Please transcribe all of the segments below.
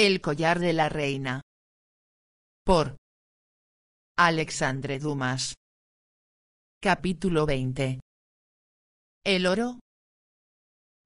El collar de la reina. Por Alexandre Dumas. Capítulo 20. El oro.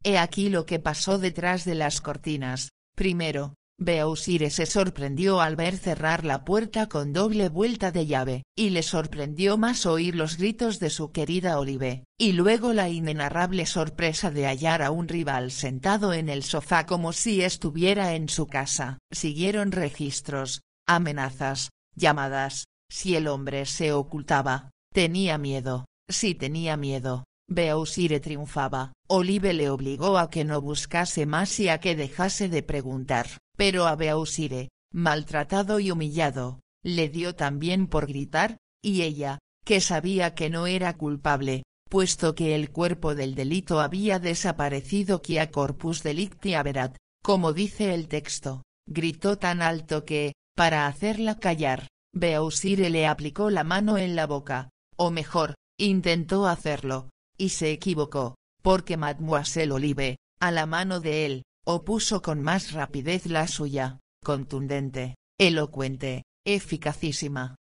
He aquí lo que pasó detrás de las cortinas. Primero, Beausire se sorprendió al ver cerrar la puerta con doble vuelta de llave, y le sorprendió más oír los gritos de su querida Olive, y luego la inenarrable sorpresa de hallar a un rival sentado en el sofá como si estuviera en su casa. Siguieron registros, amenazas, llamadas, si el hombre se ocultaba, tenía miedo, si tenía miedo. Beausire triunfaba, Olive le obligó a que no buscase más y a que dejase de preguntar pero a Beausire, maltratado y humillado, le dio también por gritar, y ella, que sabía que no era culpable, puesto que el cuerpo del delito había desaparecido quia corpus delicti verat, como dice el texto, gritó tan alto que, para hacerla callar, Beausire le aplicó la mano en la boca, o mejor, intentó hacerlo, y se equivocó, porque Mademoiselle Olive, a la mano de él, Opuso con más rapidez la suya, contundente, elocuente, eficacísima.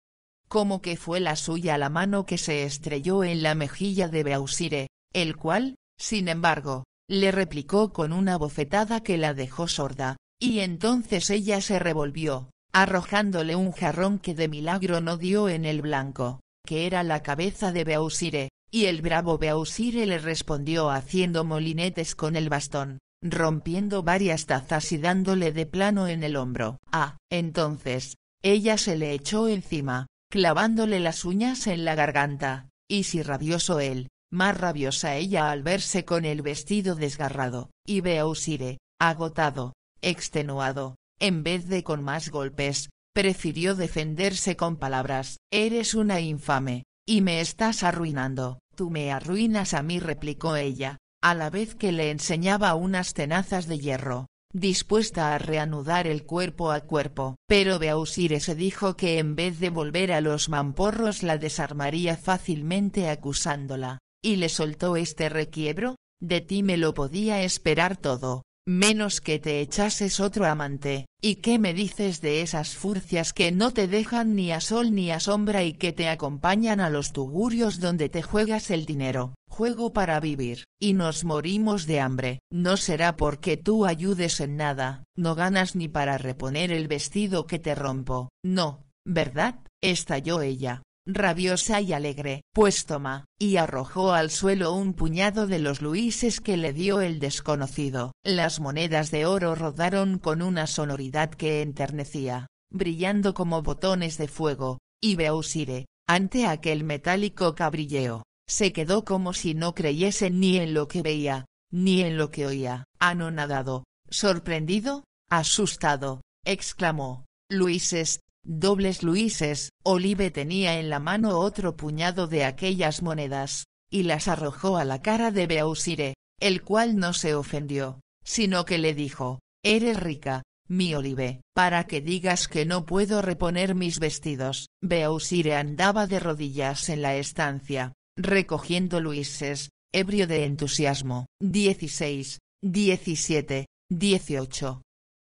Como que fue la suya la mano que se estrelló en la mejilla de Beausire, el cual, sin embargo, le replicó con una bofetada que la dejó sorda, y entonces ella se revolvió, arrojándole un jarrón que de milagro no dio en el blanco, que era la cabeza de Beausire, y el bravo Beausire le respondió haciendo molinetes con el bastón rompiendo varias tazas y dándole de plano en el hombro. Ah, entonces, ella se le echó encima, clavándole las uñas en la garganta, y si rabioso él, más rabiosa ella al verse con el vestido desgarrado, y Beausire, agotado, extenuado, en vez de con más golpes, prefirió defenderse con palabras. Eres una infame, y me estás arruinando. Tú me arruinas a mí replicó ella, a la vez que le enseñaba unas tenazas de hierro, dispuesta a reanudar el cuerpo a cuerpo. Pero Beausire se dijo que en vez de volver a los mamporros la desarmaría fácilmente acusándola, y le soltó este requiebro, de ti me lo podía esperar todo, menos que te echases otro amante, y qué me dices de esas furcias que no te dejan ni a sol ni a sombra y que te acompañan a los tugurios donde te juegas el dinero, juego para vivir, y nos morimos de hambre, no será porque tú ayudes en nada, no ganas ni para reponer el vestido que te rompo, no, ¿verdad? estalló ella rabiosa y alegre, pues toma, y arrojó al suelo un puñado de los luises que le dio el desconocido. Las monedas de oro rodaron con una sonoridad que enternecía, brillando como botones de fuego, y Beausire, ante aquel metálico cabrilleo, se quedó como si no creyese ni en lo que veía, ni en lo que oía. Anonadado, sorprendido, asustado, exclamó, Luises, dobles luises, Olive tenía en la mano otro puñado de aquellas monedas, y las arrojó a la cara de Beausire, el cual no se ofendió, sino que le dijo, «Eres rica, mi Olive, para que digas que no puedo reponer mis vestidos». Beausire andaba de rodillas en la estancia, recogiendo luises, ebrio de entusiasmo. 16, 17, 18.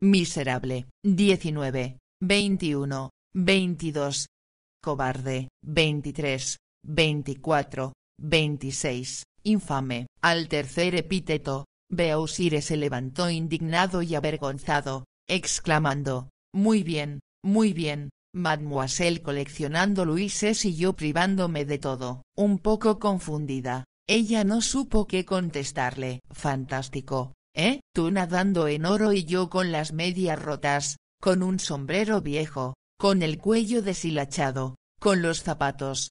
Miserable. 19. 21, 22. Cobarde, 23, 24, 26. Infame. Al tercer epíteto, Beausire se levantó indignado y avergonzado, exclamando, Muy bien, muy bien, mademoiselle coleccionando luises y yo privándome de todo. Un poco confundida, ella no supo qué contestarle. Fantástico, ¿eh? Tú nadando en oro y yo con las medias rotas, con un sombrero viejo, con el cuello deshilachado, con los zapatos.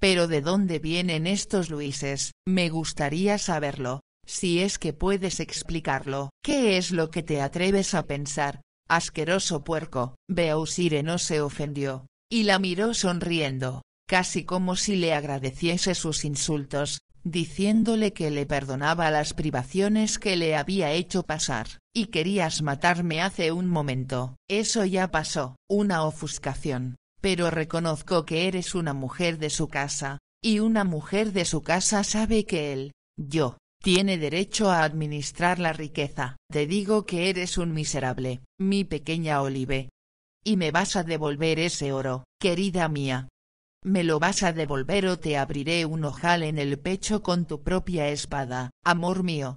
Pero ¿de dónde vienen estos Luises? Me gustaría saberlo, si es que puedes explicarlo. ¿Qué es lo que te atreves a pensar, asqueroso puerco? Beausire no se ofendió, y la miró sonriendo, casi como si le agradeciese sus insultos diciéndole que le perdonaba las privaciones que le había hecho pasar, y querías matarme hace un momento. Eso ya pasó, una ofuscación, pero reconozco que eres una mujer de su casa, y una mujer de su casa sabe que él, yo, tiene derecho a administrar la riqueza. Te digo que eres un miserable, mi pequeña Olive. Y me vas a devolver ese oro, querida mía. Me lo vas a devolver o te abriré un ojal en el pecho con tu propia espada, amor mío.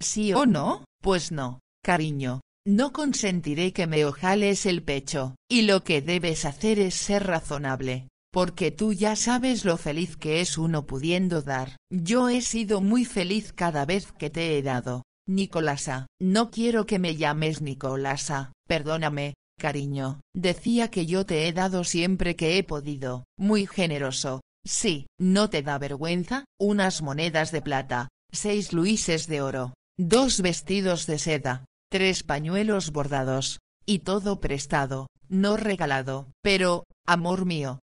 ¿Sí o no? Pues no, cariño. No consentiré que me ojales el pecho, y lo que debes hacer es ser razonable, porque tú ya sabes lo feliz que es uno pudiendo dar. Yo he sido muy feliz cada vez que te he dado, Nicolasa. No quiero que me llames Nicolasa, perdóname, Cariño, decía que yo te he dado siempre que he podido, muy generoso, sí, no te da vergüenza, unas monedas de plata, seis luises de oro, dos vestidos de seda, tres pañuelos bordados, y todo prestado, no regalado, pero, amor mío.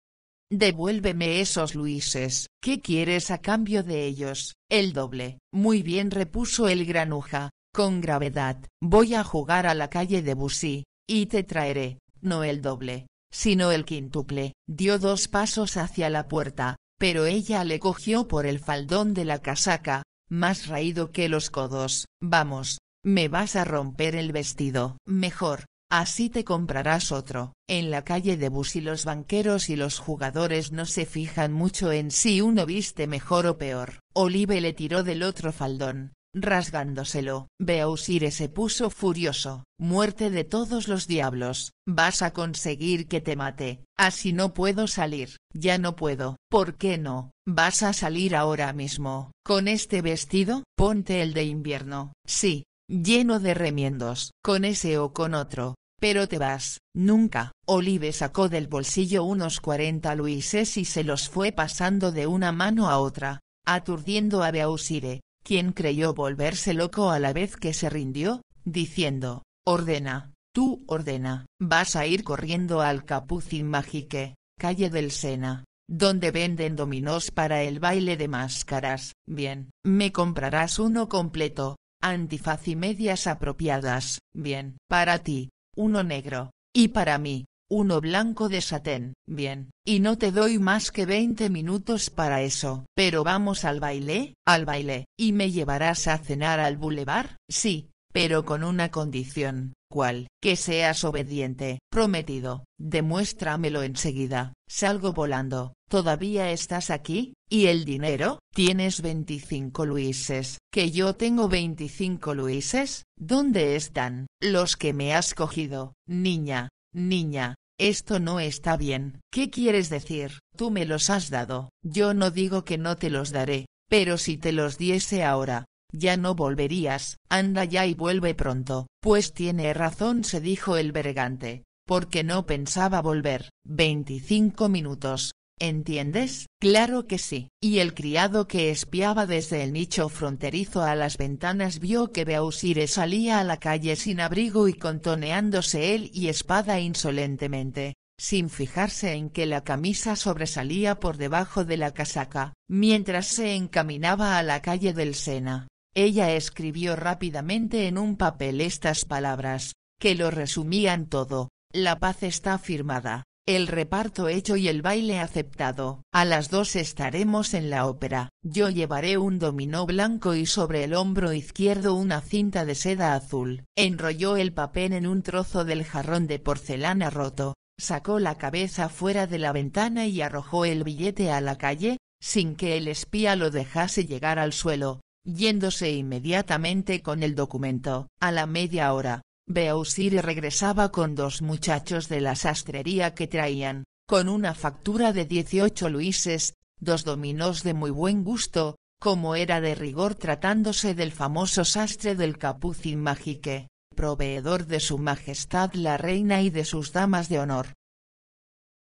Devuélveme esos luises, ¿qué quieres a cambio de ellos? El doble, muy bien repuso el granuja, con gravedad, voy a jugar a la calle de Bussy, y te traeré, no el doble, sino el quintuple, Dio dos pasos hacia la puerta, pero ella le cogió por el faldón de la casaca, más raído que los codos. Vamos, me vas a romper el vestido. Mejor, así te comprarás otro. En la calle de Busi los banqueros y los jugadores no se fijan mucho en si uno viste mejor o peor. Olive le tiró del otro faldón, rasgándoselo. Beausire se puso furioso, muerte de todos los diablos, vas a conseguir que te mate, así no puedo salir, ya no puedo, ¿por qué no? Vas a salir ahora mismo, con este vestido, ponte el de invierno, sí, lleno de remiendos, con ese o con otro, pero te vas, nunca. Olive sacó del bolsillo unos cuarenta luises y se los fue pasando de una mano a otra, aturdiendo a Beausire, quien creyó volverse loco a la vez que se rindió, diciendo, ordena, tú ordena, vas a ir corriendo al Capucín Magique, calle del Sena, donde venden dominós para el baile de máscaras, bien, me comprarás uno completo, antifaz y medias apropiadas, bien, para ti, uno negro, y para mí, uno blanco de satén. Bien, y no te doy más que 20 minutos para eso. Pero vamos al baile, al baile, y me llevarás a cenar al bulevar. Sí, pero con una condición. ¿Cuál? Que seas obediente. Prometido. Demuéstramelo enseguida. Salgo volando. ¿Todavía estás aquí? ¿Y el dinero? Tienes 25 luises. ¿Que yo tengo 25 luises? ¿Dónde están? Los que me has cogido, niña. Niña, esto no está bien. ¿Qué quieres decir? Tú me los has dado. Yo no digo que no te los daré, pero si te los diese ahora, ya no volverías. Anda ya y vuelve pronto. Pues tiene razón, se dijo el bergante, porque no pensaba volver. Veinticinco minutos. ¿Entiendes? Claro que sí. Y el criado que espiaba desde el nicho fronterizo a las ventanas vio que Beausire salía a la calle sin abrigo y contoneándose él y espada insolentemente, sin fijarse en que la camisa sobresalía por debajo de la casaca, mientras se encaminaba a la calle del Sena. Ella escribió rápidamente en un papel estas palabras, que lo resumían todo, la paz está firmada. El reparto hecho y el baile aceptado. A las dos estaremos en la ópera. Yo llevaré un dominó blanco y sobre el hombro izquierdo una cinta de seda azul. Enrolló el papel en un trozo del jarrón de porcelana roto, sacó la cabeza fuera de la ventana y arrojó el billete a la calle, sin que el espía lo dejase llegar al suelo, yéndose inmediatamente con el documento. A la media hora, Beausir regresaba con dos muchachos de la sastrería que traían, con una factura de 18 luises, dos dominos de muy buen gusto, como era de rigor tratándose del famoso sastre del Capucin Magique, proveedor de su majestad la reina y de sus damas de honor.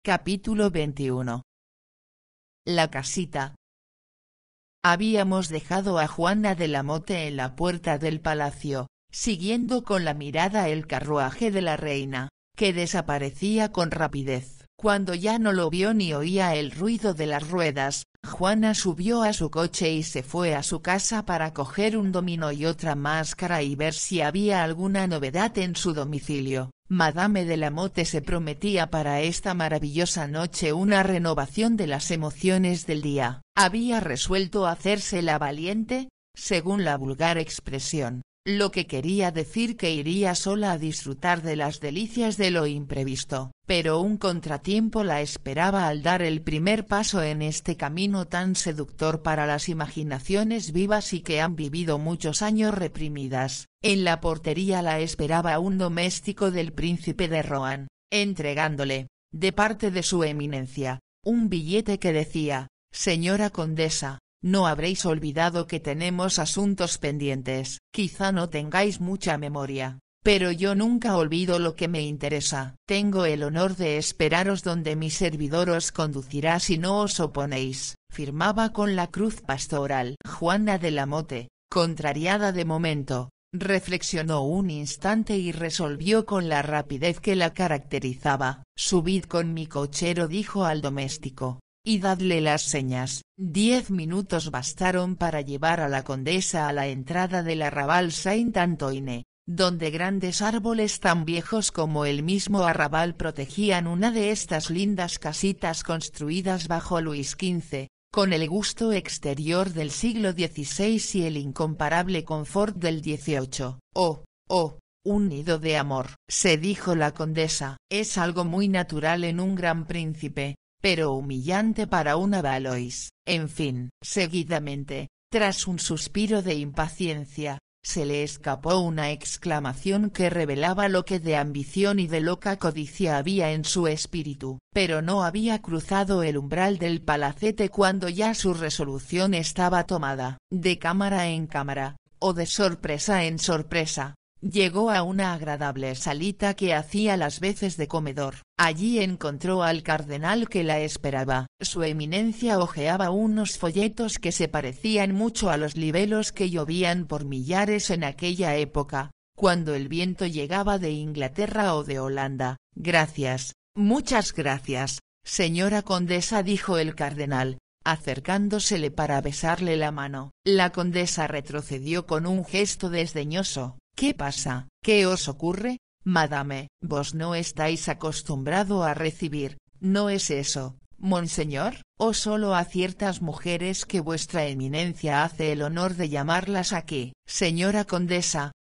Capítulo 21 La casita. Habíamos dejado a Juana de la Mote en la puerta del palacio, siguiendo con la mirada el carruaje de la reina, que desaparecía con rapidez. Cuando ya no lo vio ni oía el ruido de las ruedas, Juana subió a su coche y se fue a su casa para coger un domino y otra máscara y ver si había alguna novedad en su domicilio. Madame de la Mote se prometía para esta maravillosa noche una renovación de las emociones del día. Había resuelto hacerse la valiente, según la vulgar expresión, lo que quería decir que iría sola a disfrutar de las delicias de lo imprevisto, pero un contratiempo la esperaba al dar el primer paso en este camino tan seductor para las imaginaciones vivas y que han vivido muchos años reprimidas. En la portería la esperaba un doméstico del príncipe de Rohan, entregándole, de parte de su eminencia, un billete que decía, Señora condesa, no habréis olvidado que tenemos asuntos pendientes. Quizá no tengáis mucha memoria, pero yo nunca olvido lo que me interesa. Tengo el honor de esperaros donde mi servidor os conducirá si no os oponéis. Firmaba con la cruz pastoral. Juana de la Mote, contrariada de momento, reflexionó un instante y resolvió con la rapidez que la caracterizaba. Subid con mi cochero dijo al doméstico y dadle las señas. Diez minutos bastaron para llevar a la condesa a la entrada del arrabal Saint-Antoine, donde grandes árboles tan viejos como el mismo arrabal protegían una de estas lindas casitas construidas bajo Luis XV, con el gusto exterior del siglo XVI y el incomparable confort del XVIII. Oh, oh, un nido de amor, se dijo la condesa, es algo muy natural en un gran príncipe, pero humillante para una Valois, en fin. Seguidamente, tras un suspiro de impaciencia, se le escapó una exclamación que revelaba lo que de ambición y de loca codicia había en su espíritu. Pero no había cruzado el umbral del palacete cuando ya su resolución estaba tomada. De cámara en cámara, o de sorpresa en sorpresa, Llegó a una agradable salita que hacía las veces de comedor. Allí encontró al cardenal que la esperaba. Su eminencia hojeaba unos folletos que se parecían mucho a los libelos que llovían por millares en aquella época, cuando el viento llegaba de Inglaterra o de Holanda. Gracias, muchas gracias, señora condesa dijo el cardenal, acercándosele para besarle la mano. La condesa retrocedió con un gesto desdeñoso. ¿Qué pasa? ¿Qué os ocurre? Madame, vos no estáis acostumbrado a recibir, no es eso, monseñor, o solo a ciertas mujeres que vuestra eminencia hace el honor de llamarlas aquí, señora condesa.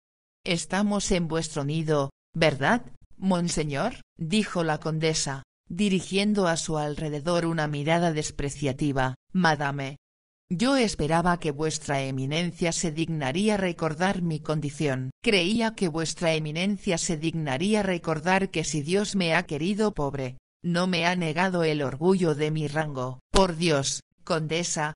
Estamos en vuestro nido, ¿verdad, monseñor? dijo la condesa, dirigiendo a su alrededor una mirada despreciativa. Madame, yo esperaba que vuestra eminencia se dignaría recordar mi condición. Creía que vuestra eminencia se dignaría recordar que si Dios me ha querido pobre, no me ha negado el orgullo de mi rango. Por Dios, condesa.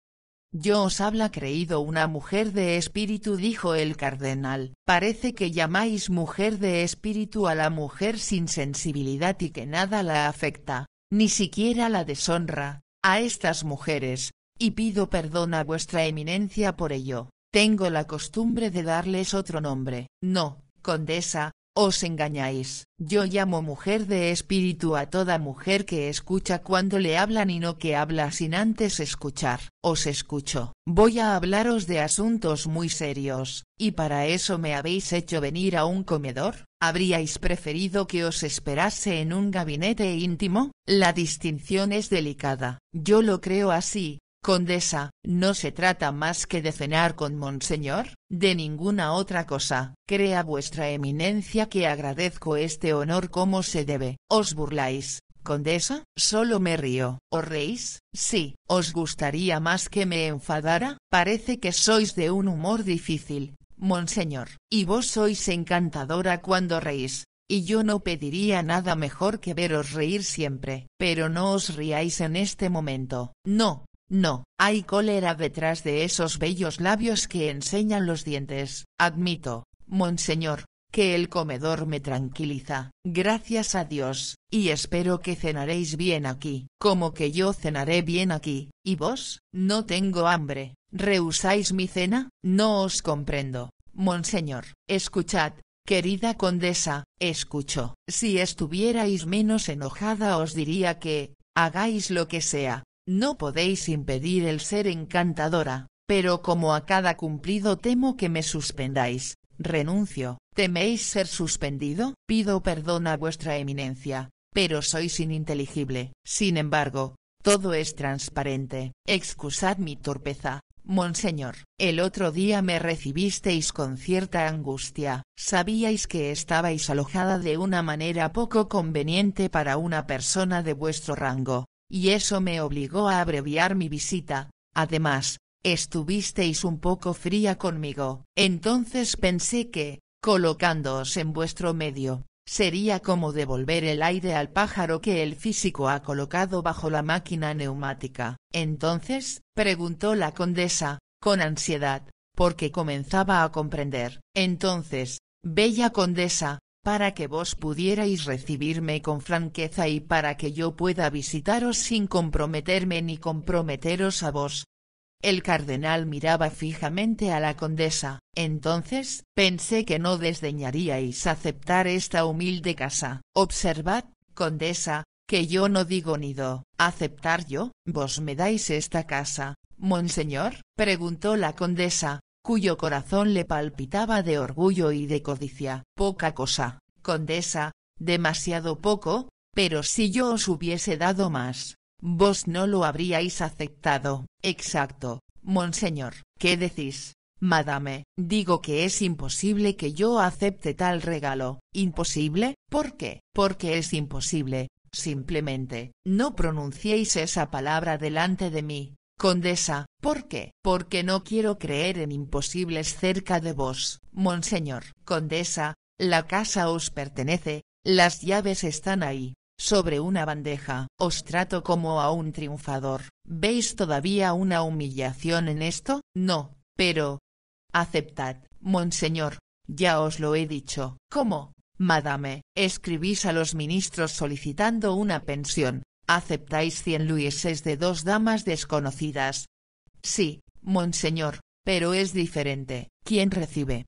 Yo os habla creído una mujer de espíritu dijo el cardenal. Parece que llamáis mujer de espíritu a la mujer sin sensibilidad y que nada la afecta, ni siquiera la deshonra, a estas mujeres, y pido perdón a vuestra eminencia por ello, tengo la costumbre de darles otro nombre. No, condesa, os engañáis. Yo llamo mujer de espíritu a toda mujer que escucha cuando le hablan y no que habla sin antes escuchar. Os escucho. Voy a hablaros de asuntos muy serios, y para eso me habéis hecho venir a un comedor. ¿Habríais preferido que os esperase en un gabinete íntimo? La distinción es delicada. Yo lo creo así, Condesa, no se trata más que de cenar con Monseñor, de ninguna otra cosa. Crea vuestra eminencia que agradezco este honor como se debe. Os burláis, condesa, solo me río. ¿Os reís? Sí, os gustaría más que me enfadara, parece que sois de un humor difícil, monseñor, y vos sois encantadora cuando reís, y yo no pediría nada mejor que veros reír siempre. Pero no os riáis en este momento. No, no, hay cólera detrás de esos bellos labios que enseñan los dientes. Admito, monseñor, que el comedor me tranquiliza, gracias a Dios, y espero que cenaréis bien aquí, como que yo cenaré bien aquí, y vos, no tengo hambre, ¿rehusáis mi cena? No os comprendo, monseñor, escuchad, querida condesa, escucho, si estuvierais menos enojada os diría que, hagáis lo que sea, no podéis impedir el ser encantadora, pero como a cada cumplido temo que me suspendáis, renuncio, ¿teméis ser suspendido? Pido perdón a vuestra eminencia, pero sois ininteligible. Sin embargo, todo es transparente. Excusad mi torpeza, Monseñor, el otro día me recibisteis con cierta angustia, sabíais que estabais alojada de una manera poco conveniente para una persona de vuestro rango, y eso me obligó a abreviar mi visita, además, estuvisteis un poco fría conmigo. Entonces pensé que, colocándoos en vuestro medio, sería como devolver el aire al pájaro que el físico ha colocado bajo la máquina neumática. Entonces, preguntó la condesa, con ansiedad, porque comenzaba a comprender. Entonces, bella condesa, para que vos pudierais recibirme con franqueza y para que yo pueda visitaros sin comprometerme ni comprometeros a vos. El cardenal miraba fijamente a la condesa, entonces, pensé que no desdeñaríais aceptar esta humilde casa. Observad, condesa, que yo no digo ni do, aceptar yo, vos me dais esta casa, monseñor, preguntó la condesa, cuyo corazón le palpitaba de orgullo y de codicia. Poca cosa, condesa, demasiado poco, pero si yo os hubiese dado más, vos no lo habríais aceptado. Exacto, monseñor. ¿Qué decís, madame? Digo que es imposible que yo acepte tal regalo. ¿Imposible? ¿Por qué? Porque es imposible, simplemente. No pronunciéis esa palabra delante de mí, Condesa, ¿por qué? Porque no quiero creer en imposibles cerca de vos, monseñor. Condesa, la casa os pertenece, las llaves están ahí, sobre una bandeja. Os trato como a un triunfador. ¿Veis todavía una humillación en esto? No, pero... Aceptad, monseñor, ya os lo he dicho. ¿Cómo? Madame, escribís a los ministros solicitando una pensión, ¿Aceptáis cien luises de dos damas desconocidas? Sí, monseñor, pero es diferente. ¿Quién recibe?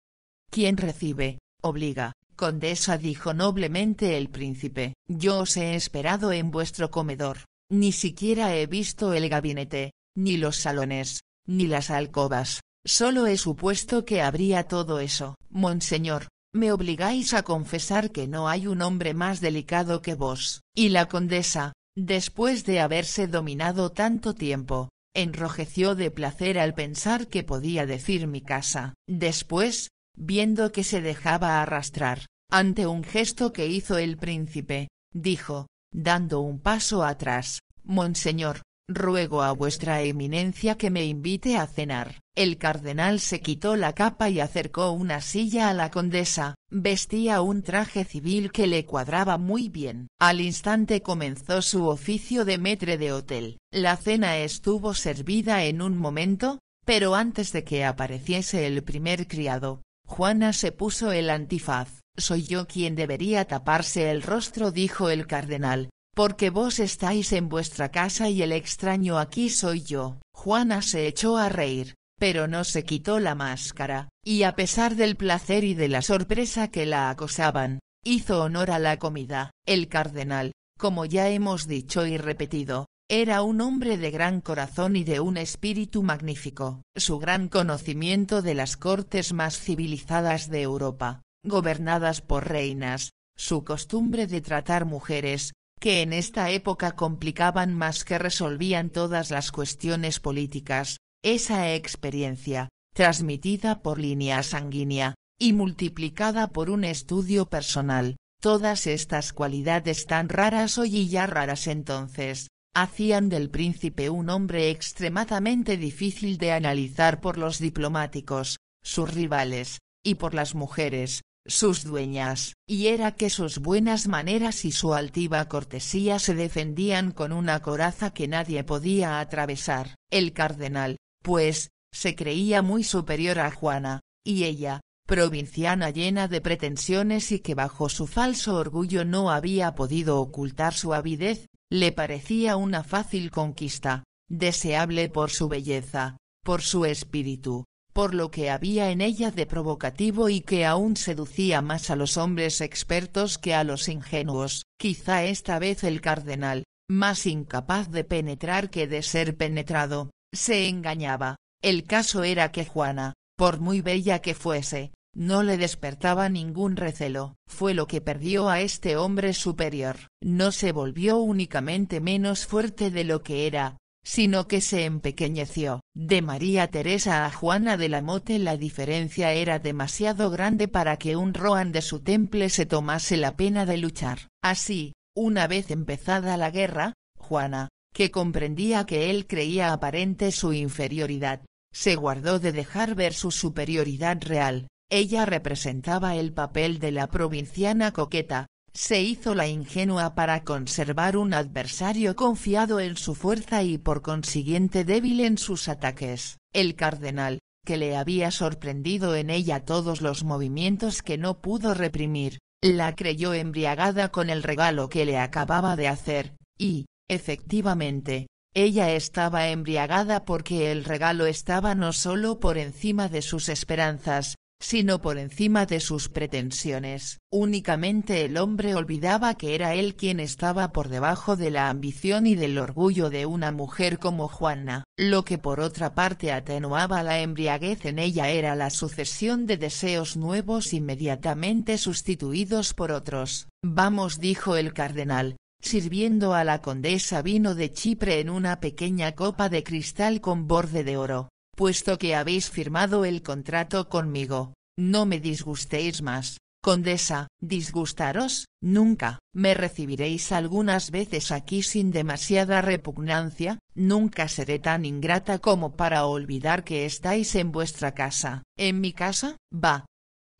¿Quién recibe? Obliga, condesa dijo noblemente el príncipe. Yo os he esperado en vuestro comedor. Ni siquiera he visto el gabinete, ni los salones, ni las alcobas. Solo he supuesto que habría todo eso. Monseñor, me obligáis a confesar que no hay un hombre más delicado que vos. Y la condesa, Después de haberse dominado tanto tiempo, enrojeció de placer al pensar que podía decir mi casa. Después, viendo que se dejaba arrastrar, ante un gesto que hizo el príncipe, dijo, dando un paso atrás, Monseñor, ruego a vuestra eminencia que me invite a cenar. El cardenal se quitó la capa y acercó una silla a la condesa, vestía un traje civil que le cuadraba muy bien. Al instante comenzó su oficio de metre de hotel. La cena estuvo servida en un momento, pero antes de que apareciese el primer criado, Juana se puso el antifaz. Soy yo quien debería taparse el rostro dijo el cardenal, porque vos estáis en vuestra casa y el extraño aquí soy yo. Juana se echó a reír, pero no se quitó la máscara, y a pesar del placer y de la sorpresa que la acosaban, hizo honor a la comida. El cardenal, como ya hemos dicho y repetido, era un hombre de gran corazón y de un espíritu magnífico. Su gran conocimiento de las cortes más civilizadas de Europa, gobernadas por reinas, su costumbre de tratar mujeres, que en esta época complicaban más que resolvían todas las cuestiones políticas, esa experiencia, transmitida por línea sanguínea, y multiplicada por un estudio personal, todas estas cualidades tan raras hoy y ya raras entonces, hacían del príncipe un hombre extremadamente difícil de analizar por los diplomáticos, sus rivales, y por las mujeres, sus dueñas, y era que sus buenas maneras y su altiva cortesía se defendían con una coraza que nadie podía atravesar. El cardenal, pues, se creía muy superior a Juana, y ella, provinciana llena de pretensiones y que bajo su falso orgullo no había podido ocultar su avidez, le parecía una fácil conquista, deseable por su belleza, por su espíritu, por lo que había en ella de provocativo y que aún seducía más a los hombres expertos que a los ingenuos, quizá esta vez el cardenal, más incapaz de penetrar que de ser penetrado, se engañaba, el caso era que Juana, por muy bella que fuese, no le despertaba ningún recelo, fue lo que perdió a este hombre superior, no se volvió únicamente menos fuerte de lo que era, sino que se empequeñeció. De María Teresa a Juana de la Mote la diferencia era demasiado grande para que un Rohan de su temple se tomase la pena de luchar. Así, una vez empezada la guerra, Juana, que comprendía que él creía aparente su inferioridad, se guardó de dejar ver su superioridad real, ella representaba el papel de la provinciana coqueta, se hizo la ingenua para conservar un adversario confiado en su fuerza y por consiguiente débil en sus ataques, el cardenal, que le había sorprendido en ella todos los movimientos que no pudo reprimir, la creyó embriagada con el regalo que le acababa de hacer, y, efectivamente, ella estaba embriagada porque el regalo estaba no solo por encima de sus esperanzas, sino por encima de sus pretensiones. Únicamente el hombre olvidaba que era él quien estaba por debajo de la ambición y del orgullo de una mujer como Juana. Lo que por otra parte atenuaba la embriaguez en ella era la sucesión de deseos nuevos inmediatamente sustituidos por otros. Vamos dijo el cardenal, sirviendo a la condesa vino de Chipre en una pequeña copa de cristal con borde de oro puesto que habéis firmado el contrato conmigo, no me disgustéis más, condesa, disgustaros, nunca, me recibiréis algunas veces aquí sin demasiada repugnancia, nunca seré tan ingrata como para olvidar que estáis en vuestra casa. ¿En mi casa? Va.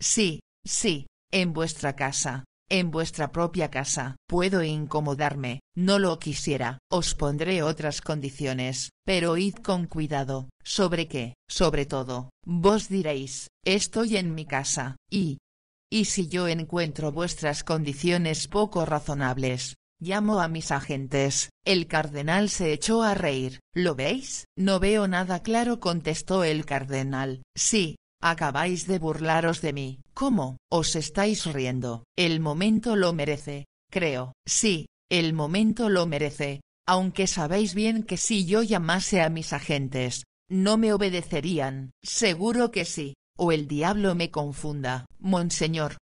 Sí, sí, en vuestra casa, en vuestra propia casa. Puedo incomodarme, no lo quisiera. Os pondré otras condiciones, pero id con cuidado. ¿Sobre qué? Sobre todo, vos diréis, estoy en mi casa, y... Y si yo encuentro vuestras condiciones poco razonables, Llamo a mis agentes. El cardenal se echó a reír. ¿Lo veis? No veo nada claro contestó el cardenal. Sí, Acabáis de burlaros de mí. ¿Cómo? Os estáis riendo. El momento lo merece, creo. Sí, el momento lo merece, aunque sabéis bien que si yo llamase a mis agentes, no me obedecerían. Seguro que sí, o el diablo me confunda. Monseñor.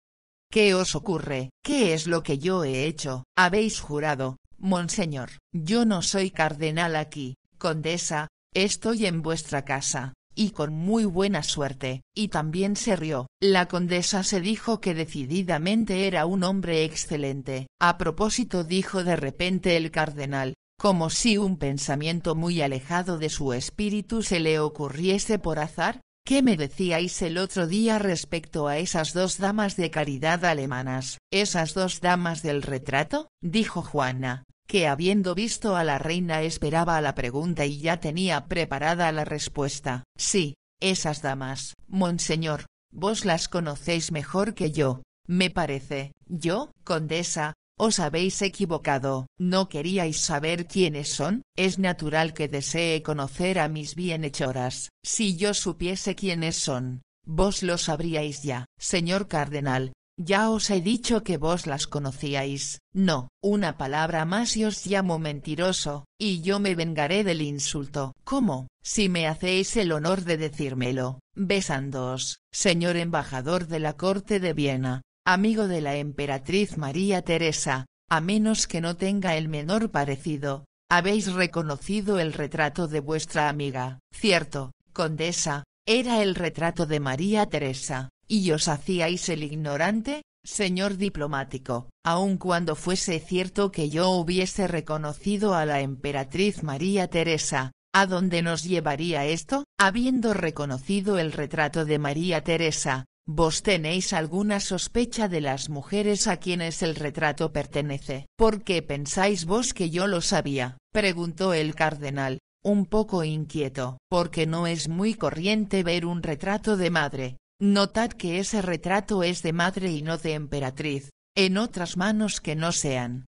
¿Qué os ocurre? ¿Qué es lo que yo he hecho? Habéis jurado, Monseñor, yo no soy cardenal aquí, condesa, estoy en vuestra casa, y con muy buena suerte, y también se rió. La condesa se dijo que decididamente era un hombre excelente. A propósito dijo de repente el cardenal, como si un pensamiento muy alejado de su espíritu se le ocurriese por azar, ¿Qué me decíais el otro día respecto a esas dos damas de caridad alemanas? ¿Esas dos damas del retrato? dijo Juana que habiendo visto a la reina esperaba la pregunta y ya tenía preparada la respuesta. Sí, esas damas, monseñor, vos las conocéis mejor que yo, me parece. Yo, condesa, os habéis equivocado. ¿No queríais saber quiénes son? Es natural que desee conocer a mis bienhechoras. Si yo supiese quiénes son, vos lo sabríais ya. Señor cardenal, ya os he dicho que vos las conocíais, no, una palabra más y os llamo mentiroso, y yo me vengaré del insulto. ¿Cómo? Si me hacéis el honor de decírmelo, besándoos, señor embajador de la corte de Viena, amigo de la emperatriz María Teresa, a menos que no tenga el menor parecido, habéis reconocido el retrato de vuestra amiga. Cierto, condesa, era el retrato de María Teresa, y os hacíais el ignorante, señor diplomático, aun cuando fuese cierto que yo hubiese reconocido a la emperatriz María Teresa, ¿a dónde nos llevaría esto? Habiendo reconocido el retrato de María Teresa, ¿Vos tenéis alguna sospecha de las mujeres a quienes el retrato pertenece? ¿Por qué pensáis vos que yo lo sabía? preguntó el cardenal, un poco inquieto. Porque no es muy corriente ver un retrato de madre, Notad que ese retrato es de madre y no de emperatriz, en otras manos que no sean.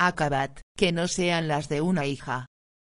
Acabad, que no sean las de una hija.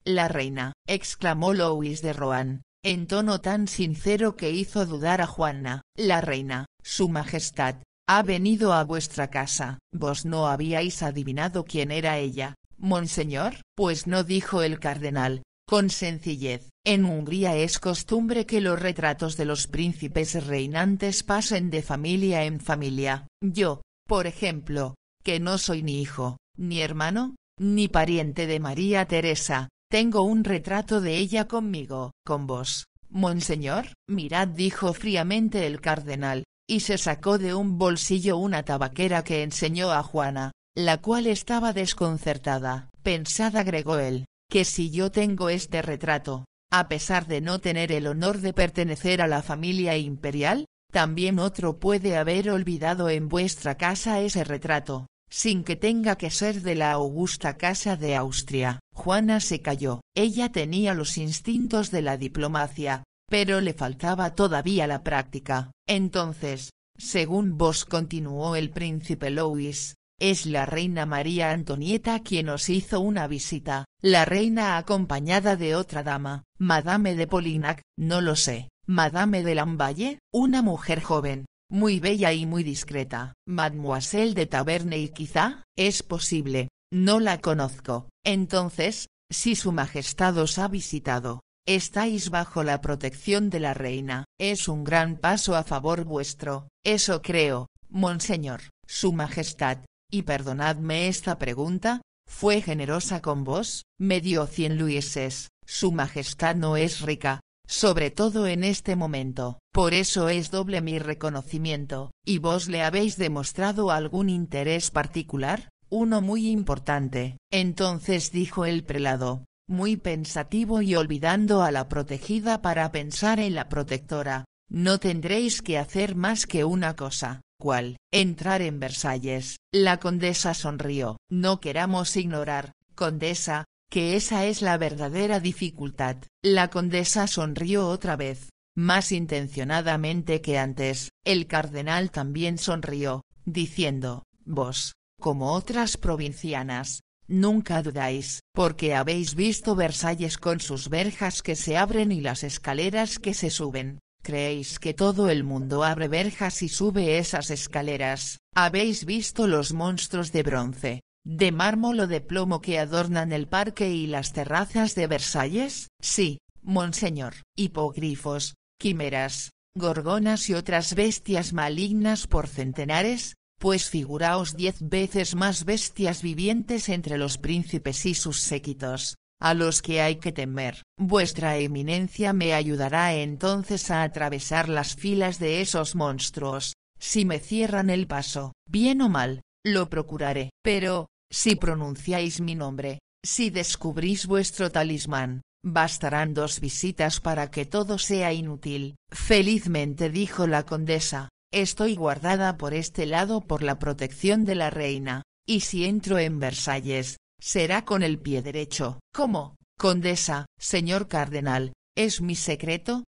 La reina, exclamó Louis de Rohan, en tono tan sincero que hizo dudar a Juana, la reina, su majestad, ha venido a vuestra casa, vos no habíais adivinado quién era ella, monseñor, pues no dijo el cardenal, con sencillez. En Hungría es costumbre que los retratos de los príncipes reinantes pasen de familia en familia. Yo, por ejemplo, que no soy ni hijo, ni hermano, ni pariente de María Teresa, tengo un retrato de ella conmigo, con vos, monseñor. Mirad dijo fríamente el cardenal, y se sacó de un bolsillo una tabaquera que enseñó a Juana, la cual estaba desconcertada. Pensad agregó él, que si yo tengo este retrato, a pesar de no tener el honor de pertenecer a la familia imperial, también otro puede haber olvidado en vuestra casa ese retrato, sin que tenga que ser de la augusta casa de Austria. Juana se calló. Ella tenía los instintos de la diplomacia, pero le faltaba todavía la práctica. Entonces, según vos continuó el príncipe Louis, es la reina María Antonieta quien os hizo una visita, la reina acompañada de otra dama, Madame de Polignac, no lo sé, Madame de Lamballe, una mujer joven, muy bella y muy discreta, Mademoiselle de Taverne y quizá, es posible, no la conozco, entonces, si su majestad os ha visitado, estáis bajo la protección de la reina, es un gran paso a favor vuestro, eso creo, monseñor, su majestad, y perdonadme esta pregunta, fue generosa con vos, me dio cien luises, su majestad no es rica, sobre todo en este momento, por eso es doble mi reconocimiento, y vos le habéis demostrado algún interés particular, uno muy importante, entonces dijo el prelado, muy pensativo y olvidando a la protegida para pensar en la protectora, no tendréis que hacer más que una cosa, cual, entrar en Versalles, la condesa sonrió. No queramos ignorar, condesa, que esa es la verdadera dificultad. La condesa sonrió otra vez, más intencionadamente que antes. El cardenal también sonrió, diciendo, vos, como otras provincianas, nunca dudáis, porque habéis visto Versalles con sus verjas que se abren y las escaleras que se suben, ¿Creéis que todo el mundo abre verjas y sube esas escaleras? ¿Habéis visto los monstruos de bronce, de mármol o de plomo que adornan el parque y las terrazas de Versalles? Sí, monseñor, hipogrifos, quimeras, gorgonas y otras bestias malignas por centenares, pues figuraos diez veces más bestias vivientes entre los príncipes y sus séquitos, a los que hay que temer. Vuestra eminencia me ayudará entonces a atravesar las filas de esos monstruos, si me cierran el paso, bien o mal, lo procuraré. Pero, si pronunciáis mi nombre, si descubrís vuestro talismán, bastarán dos visitas para que todo sea inútil. Felizmente dijo la condesa, estoy guardada por este lado por la protección de la reina, y si entro en Versalles, será con el pie derecho. ¿Cómo, condesa, señor cardenal, es mi secreto?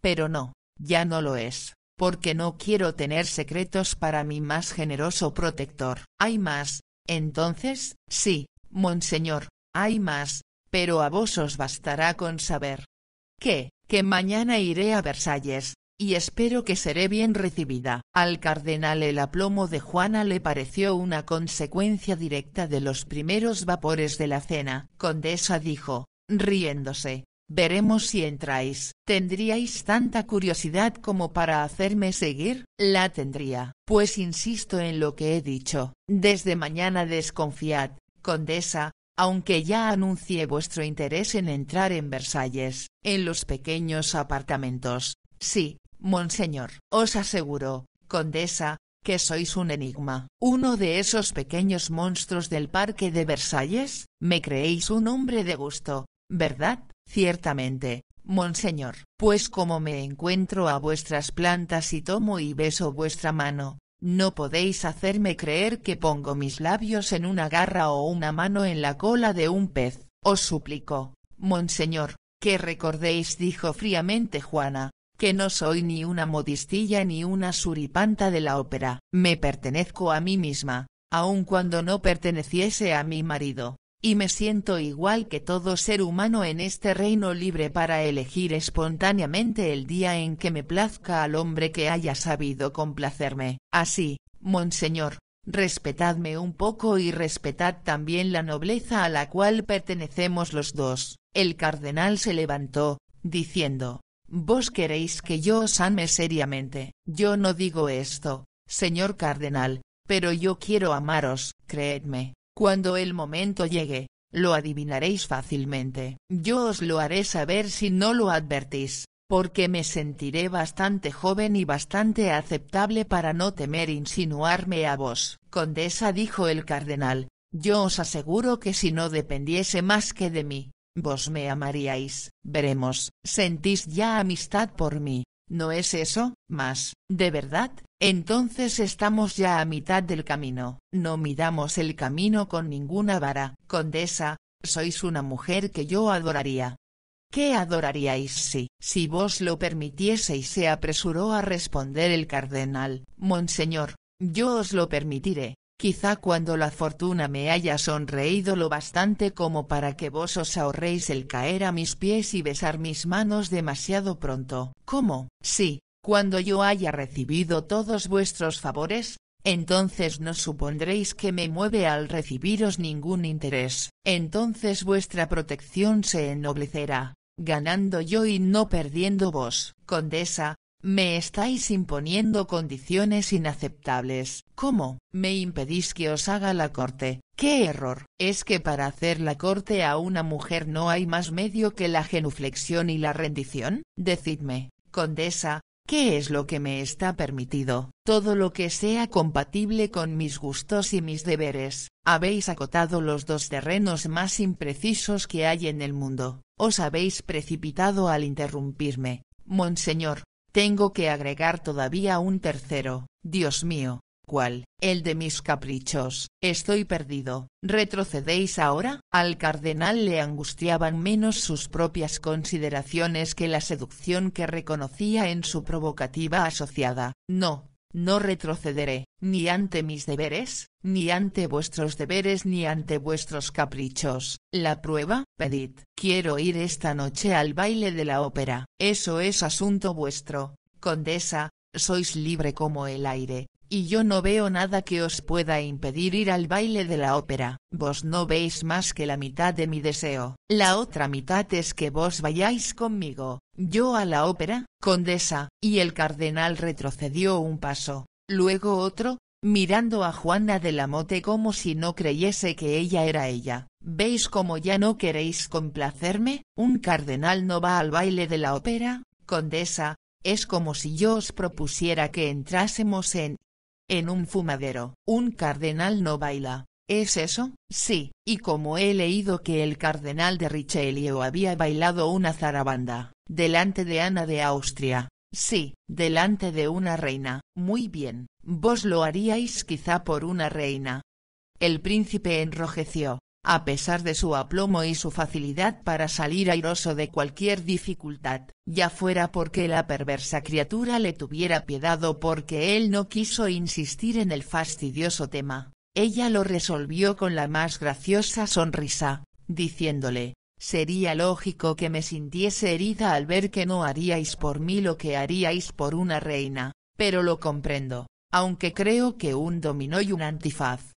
Pero no, ya no lo es, porque no quiero tener secretos para mi más generoso protector. Hay más, entonces, sí, monseñor, hay más, pero a vos os bastará con saber. ¿Qué? Que mañana iré a Versalles, y espero que seré bien recibida. Al cardenal el aplomo de Juana le pareció una consecuencia directa de los primeros vapores de la cena. Condesa dijo, riéndose, veremos si entráis. ¿Tendríais tanta curiosidad como para hacerme seguir? La tendría. Pues insisto en lo que he dicho. Desde mañana desconfiad, condesa, aunque ya anuncié vuestro interés en entrar en Versalles, en los pequeños apartamentos. Sí, Monseñor, os aseguro, condesa, que sois un enigma, uno de esos pequeños monstruos del parque de Versalles, me creéis un hombre de gusto, ¿verdad? Ciertamente, monseñor, pues como me encuentro a vuestras plantas y tomo y beso vuestra mano, no podéis hacerme creer que pongo mis labios en una garra o una mano en la cola de un pez, os suplico, monseñor, que recordéis dijo fríamente Juana, que no soy ni una modistilla ni una suripanta de la ópera, me pertenezco a mí misma, aun cuando no perteneciese a mi marido, y me siento igual que todo ser humano en este reino libre para elegir espontáneamente el día en que me plazca al hombre que haya sabido complacerme. Así, monseñor, respetadme un poco y respetad también la nobleza a la cual pertenecemos los dos. El cardenal se levantó, diciendo, Vos queréis que yo os ame seriamente, yo no digo esto, señor cardenal, pero yo quiero amaros, creedme, cuando el momento llegue, lo adivinaréis fácilmente. Yo os lo haré saber si no lo advertís, porque me sentiré bastante joven y bastante aceptable para no temer insinuarme a vos. Condesa dijo el cardenal, yo os aseguro que si no dependiese más que de mí, Vos me amaríais, veremos, sentís ya amistad por mí, ¿no es eso? Más, de verdad, entonces estamos ya a mitad del camino, no midamos el camino con ninguna vara. Condesa, sois una mujer que yo adoraría. ¿Qué adoraríais si, si vos lo permitieseis? se apresuró a responder el cardenal, Monseñor, yo os lo permitiré, Quizá cuando la fortuna me haya sonreído lo bastante como para que vos os ahorréis el caer a mis pies y besar mis manos demasiado pronto. ¿Cómo? Sí, cuando yo haya recibido todos vuestros favores, entonces no supondréis que me mueve al recibiros ningún interés. Entonces vuestra protección se ennoblecerá, ganando yo y no perdiendo vos. Condesa, me estáis imponiendo condiciones inaceptables. ¿Cómo? Me impedís que os haga la corte. ¡Qué error! Es que para hacer la corte a una mujer no hay más medio que la genuflexión y la rendición. Decidme, condesa, ¿qué es lo que me está permitido? Todo lo que sea compatible con mis gustos y mis deberes. Habéis acotado los dos terrenos más imprecisos que hay en el mundo. Os habéis precipitado al interrumpirme. Monseñor, tengo que agregar todavía un tercero, Dios mío, ¿cuál? El de mis caprichos. Estoy perdido. ¿Retrocedéis ahora? Al cardenal le angustiaban menos sus propias consideraciones que la seducción que reconocía en su provocativa asociada. No, no retrocederé, ni ante mis deberes, ni ante vuestros deberes, ni ante vuestros caprichos. La prueba, pedid. Quiero ir esta noche al baile de la ópera. Eso es asunto vuestro, condesa, sois libre como el aire, y yo no veo nada que os pueda impedir ir al baile de la ópera, vos no veis más que la mitad de mi deseo, la otra mitad es que vos vayáis conmigo, yo a la ópera, condesa, y el cardenal retrocedió un paso, luego otro, mirando a Juana de la Mote como si no creyese que ella era ella, ¿veis como ya no queréis complacerme? Un cardenal no va al baile de la ópera, condesa, es como si yo os propusiera que entrásemos en en un fumadero, un cardenal no baila, ¿es eso? Sí, y como he leído que el cardenal de Richelieu había bailado una zarabanda, delante de Ana de Austria, sí, delante de una reina, muy bien, vos lo haríais quizá por una reina. El príncipe enrojeció, a pesar de su aplomo y su facilidad para salir airoso de cualquier dificultad, ya fuera porque la perversa criatura le tuviera piedad o porque él no quiso insistir en el fastidioso tema, ella lo resolvió con la más graciosa sonrisa, diciéndole, Sería lógico que me sintiese herida al ver que no haríais por mí lo que haríais por una reina, pero lo comprendo, aunque creo que un dominó y un antifaz.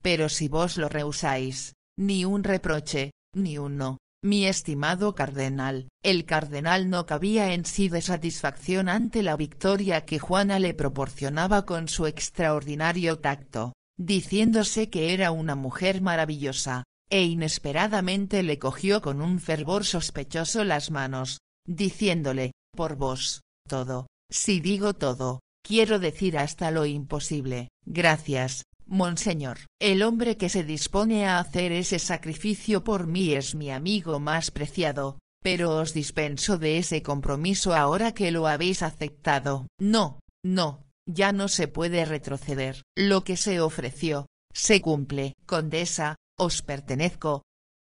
Pero si vos lo rehusáis, ni un reproche, ni uno. Mi estimado cardenal, el cardenal no cabía en sí de satisfacción ante la victoria que Juana le proporcionaba con su extraordinario tacto, diciéndose que era una mujer maravillosa, e inesperadamente le cogió con un fervor sospechoso las manos, diciéndole, por vos, todo, si digo todo, quiero decir hasta lo imposible, gracias, Monseñor, el hombre que se dispone a hacer ese sacrificio por mí es mi amigo más preciado, pero os dispenso de ese compromiso ahora que lo habéis aceptado. No, no, ya no se puede retroceder. Lo que se ofreció, se cumple. Condesa, os pertenezco.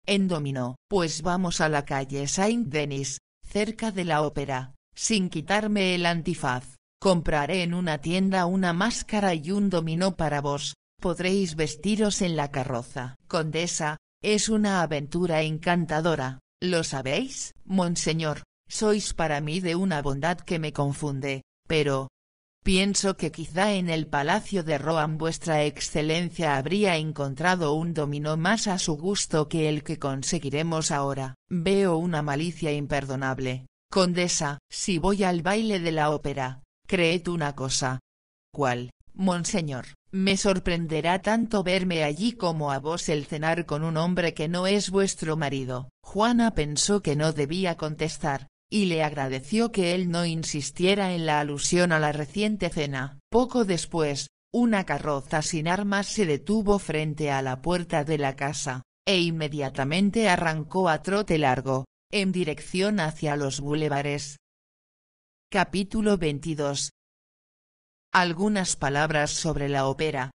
En Endominó, pues vamos a la calle Saint-Denis, cerca de la ópera, sin quitarme el antifaz. Compraré en una tienda una máscara y un dominó para vos, Podréis vestiros en la carroza. Condesa, es una aventura encantadora, ¿lo sabéis? Monseñor, sois para mí de una bondad que me confunde, pero... Pienso que quizá en el palacio de Rohan vuestra excelencia habría encontrado un dominó más a su gusto que el que conseguiremos ahora. Veo una malicia imperdonable. Condesa, si voy al baile de la ópera, creed una cosa. ¿Cuál? Monseñor, me sorprenderá tanto verme allí como a vos el cenar con un hombre que no es vuestro marido. Juana pensó que no debía contestar, y le agradeció que él no insistiera en la alusión a la reciente cena. Poco después, una carroza sin armas se detuvo frente a la puerta de la casa, e inmediatamente arrancó a trote largo, en dirección hacia los bulevares. Capítulo 22 algunas palabras sobre la ópera.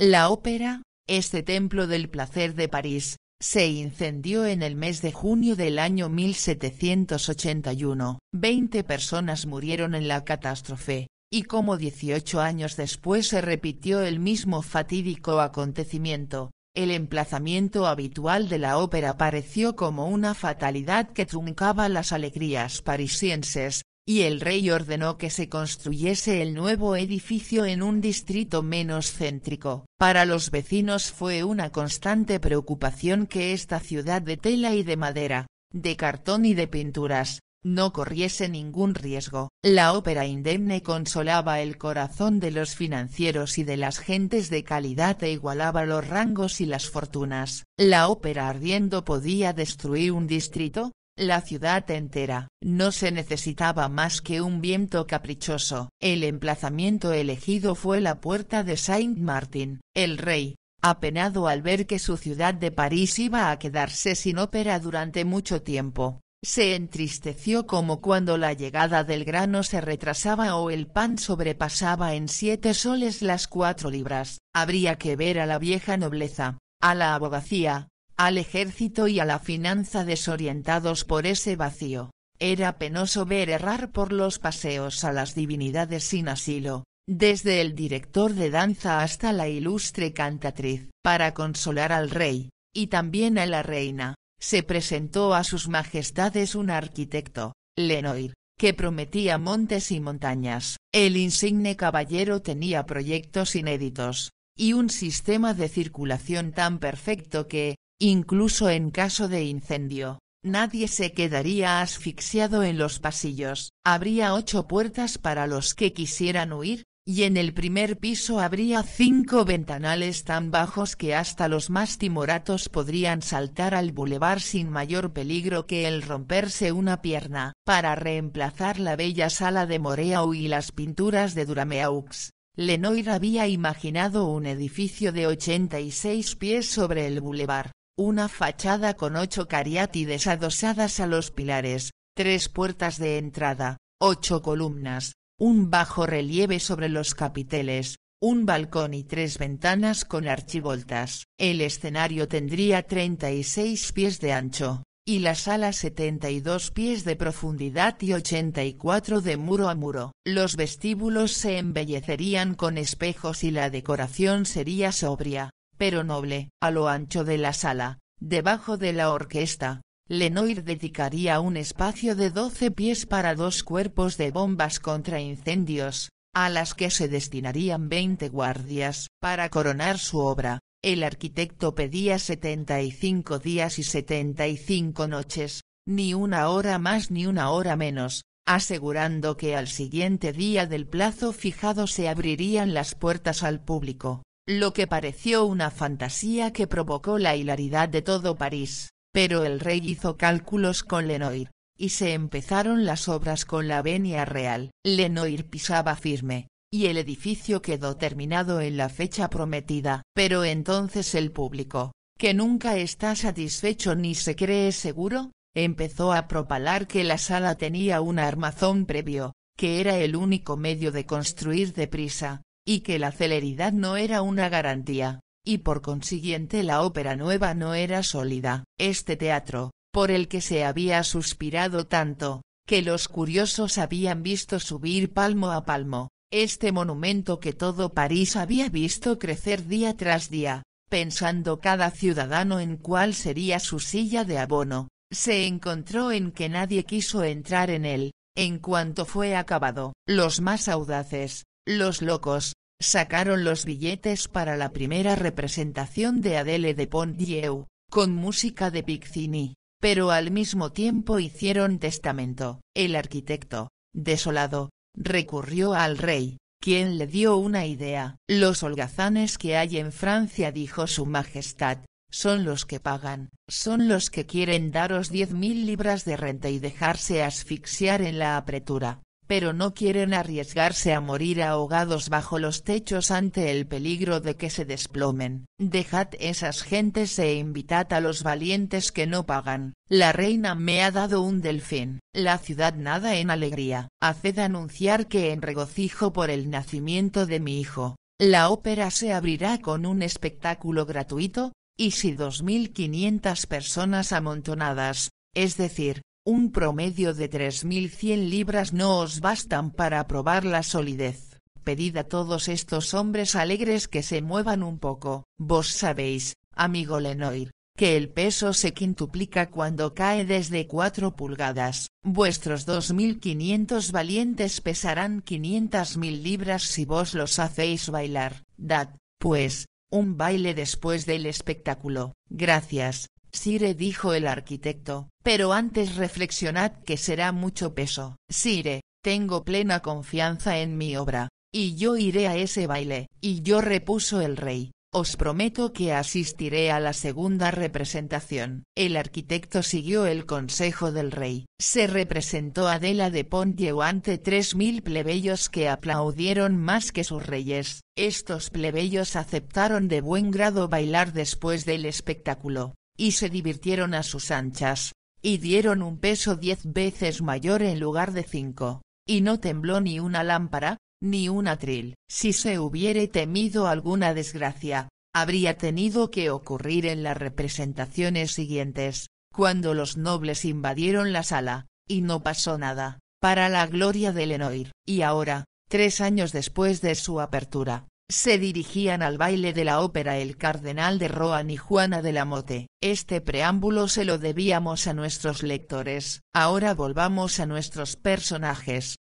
La ópera, este templo del placer de París, se incendió en el mes de junio del año 1781. Veinte personas murieron en la catástrofe, y como 18 años después se repitió el mismo fatídico acontecimiento, el emplazamiento habitual de la ópera pareció como una fatalidad que truncaba las alegrías parisienses, y el rey ordenó que se construyese el nuevo edificio en un distrito menos céntrico. Para los vecinos fue una constante preocupación que esta ciudad de tela y de madera, de cartón y de pinturas, no corriese ningún riesgo. La ópera indemne consolaba el corazón de los financieros y de las gentes de calidad e igualaba los rangos y las fortunas. La ópera ardiendo podía destruir un distrito, la ciudad entera. No se necesitaba más que un viento caprichoso. El emplazamiento elegido fue la puerta de Saint Martin. El rey, apenado al ver que su ciudad de París iba a quedarse sin ópera durante mucho tiempo, se entristeció como cuando la llegada del grano se retrasaba o el pan sobrepasaba en siete soles las cuatro libras. Habría que ver a la vieja nobleza, a la abogacía, al ejército y a la finanza desorientados por ese vacío. Era penoso ver errar por los paseos a las divinidades sin asilo, desde el director de danza hasta la ilustre cantatriz. Para consolar al rey, y también a la reina, se presentó a sus majestades un arquitecto, Lenoir, que prometía montes y montañas. El insigne caballero tenía proyectos inéditos, y un sistema de circulación tan perfecto que, Incluso en caso de incendio, nadie se quedaría asfixiado en los pasillos, habría ocho puertas para los que quisieran huir, y en el primer piso habría cinco ventanales tan bajos que hasta los más timoratos podrían saltar al bulevar sin mayor peligro que el romperse una pierna, para reemplazar la bella sala de Moreau y las pinturas de Durameaux, Lenoir había imaginado un edificio de 86 pies sobre el bulevar, una fachada con ocho cariátides adosadas a los pilares, tres puertas de entrada, ocho columnas, un bajo relieve sobre los capiteles, un balcón y tres ventanas con archivoltas. El escenario tendría 36 pies de ancho, y la sala 72 pies de profundidad y 84 de muro a muro. Los vestíbulos se embellecerían con espejos y la decoración sería sobria, pero noble. A lo ancho de la sala, debajo de la orquesta, Lenoir dedicaría un espacio de 12 pies para dos cuerpos de bombas contra incendios, a las que se destinarían 20 guardias. Para coronar su obra, el arquitecto pedía 75 días y 75 noches, ni una hora más ni una hora menos, asegurando que al siguiente día del plazo fijado se abrirían las puertas al público lo que pareció una fantasía que provocó la hilaridad de todo París, pero el rey hizo cálculos con Lenoir, y se empezaron las obras con la venia real. Lenoir pisaba firme, y el edificio quedó terminado en la fecha prometida. Pero entonces el público, que nunca está satisfecho ni se cree seguro, empezó a propalar que la sala tenía un armazón previo, que era el único medio de construir deprisa, y que la celeridad no era una garantía, y por consiguiente la ópera nueva no era sólida. Este teatro, por el que se había suspirado tanto, que los curiosos habían visto subir palmo a palmo, este monumento que todo París había visto crecer día tras día, pensando cada ciudadano en cuál sería su silla de abono, se encontró en que nadie quiso entrar en él, en cuanto fue acabado. Los más audaces, los locos, sacaron los billetes para la primera representación de Adele de Pontieu, con música de Piccini, pero al mismo tiempo hicieron testamento. El arquitecto, desolado, recurrió al rey, quien le dio una idea. Los holgazanes que hay en Francia dijo su majestad, son los que pagan, son los que quieren daros diez mil libras de renta y dejarse asfixiar en la apretura pero no quieren arriesgarse a morir ahogados bajo los techos ante el peligro de que se desplomen. Dejad esas gentes e invitad a los valientes que no pagan. La reina me ha dado un delfín. La ciudad nada en alegría. Haced anunciar que en regocijo por el nacimiento de mi hijo. La ópera se abrirá con un espectáculo gratuito, y si 2.500 personas amontonadas, es decir, un promedio de 3.100 libras no os bastan para probar la solidez. Pedid a todos estos hombres alegres que se muevan un poco. Vos sabéis, amigo Lenoir, que el peso se quintuplica cuando cae desde 4 pulgadas. Vuestros 2.500 valientes pesarán 500.000 libras si vos los hacéis bailar. Dad, pues, un baile después del espectáculo. Gracias, Sire dijo el arquitecto, pero antes reflexionad que será mucho peso. Sire, tengo plena confianza en mi obra, y yo iré a ese baile, y yo repuso el rey. Os prometo que asistiré a la segunda representación. El arquitecto siguió el consejo del rey. Se representó Adela de Pontieu ante tres mil plebeyos que aplaudieron más que sus reyes. Estos plebeyos aceptaron de buen grado bailar después del espectáculo y se divirtieron a sus anchas, y dieron un peso diez veces mayor en lugar de cinco, y no tembló ni una lámpara, ni un atril. Si se hubiere temido alguna desgracia, habría tenido que ocurrir en las representaciones siguientes, cuando los nobles invadieron la sala, y no pasó nada, para la gloria de Lenoir. Y ahora, tres años después de su apertura, se dirigían al baile de la ópera el cardenal de Rohan y Juana de la Mote. Este preámbulo se lo debíamos a nuestros lectores, ahora volvamos a nuestros personajes.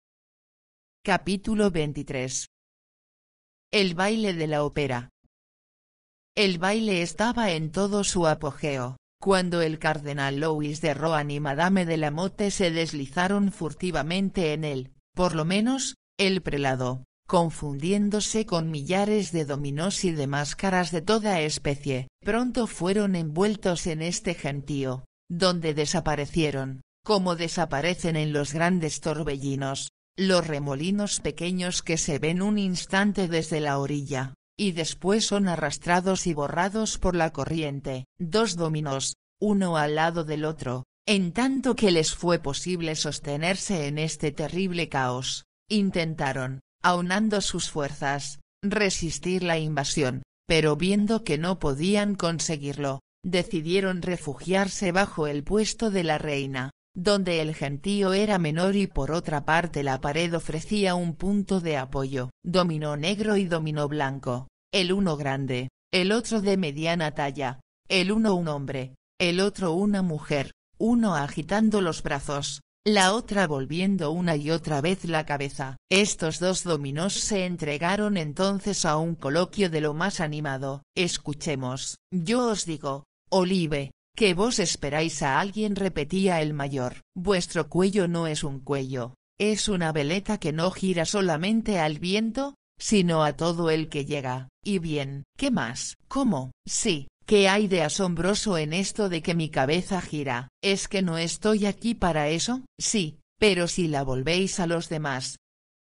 Capítulo 23 El baile de la ópera El baile estaba en todo su apogeo, cuando el cardenal Louis de Rohan y madame de la Mote se deslizaron furtivamente en él, por lo menos, el prelado, confundiéndose con millares de dominos y de máscaras de toda especie, pronto fueron envueltos en este gentío, donde desaparecieron, como desaparecen en los grandes torbellinos, los remolinos pequeños que se ven un instante desde la orilla, y después son arrastrados y borrados por la corriente, dos dominos, uno al lado del otro, en tanto que les fue posible sostenerse en este terrible caos, intentaron, aunando sus fuerzas, resistir la invasión, pero viendo que no podían conseguirlo, decidieron refugiarse bajo el puesto de la reina, donde el gentío era menor y por otra parte la pared ofrecía un punto de apoyo. Dominó negro y dominó blanco, el uno grande, el otro de mediana talla, el uno un hombre, el otro una mujer, uno agitando los brazos, la otra volviendo una y otra vez la cabeza. Estos dos dominos se entregaron entonces a un coloquio de lo más animado. Escuchemos. Yo os digo, Olive, que vos esperáis a alguien repetía el mayor. Vuestro cuello no es un cuello, es una veleta que no gira solamente al viento, sino a todo el que llega. Y bien, ¿qué más? ¿Cómo? Sí, ¿Qué hay de asombroso en esto de que mi cabeza gira? ¿Es que no estoy aquí para eso? Sí, pero si la volvéis a los demás.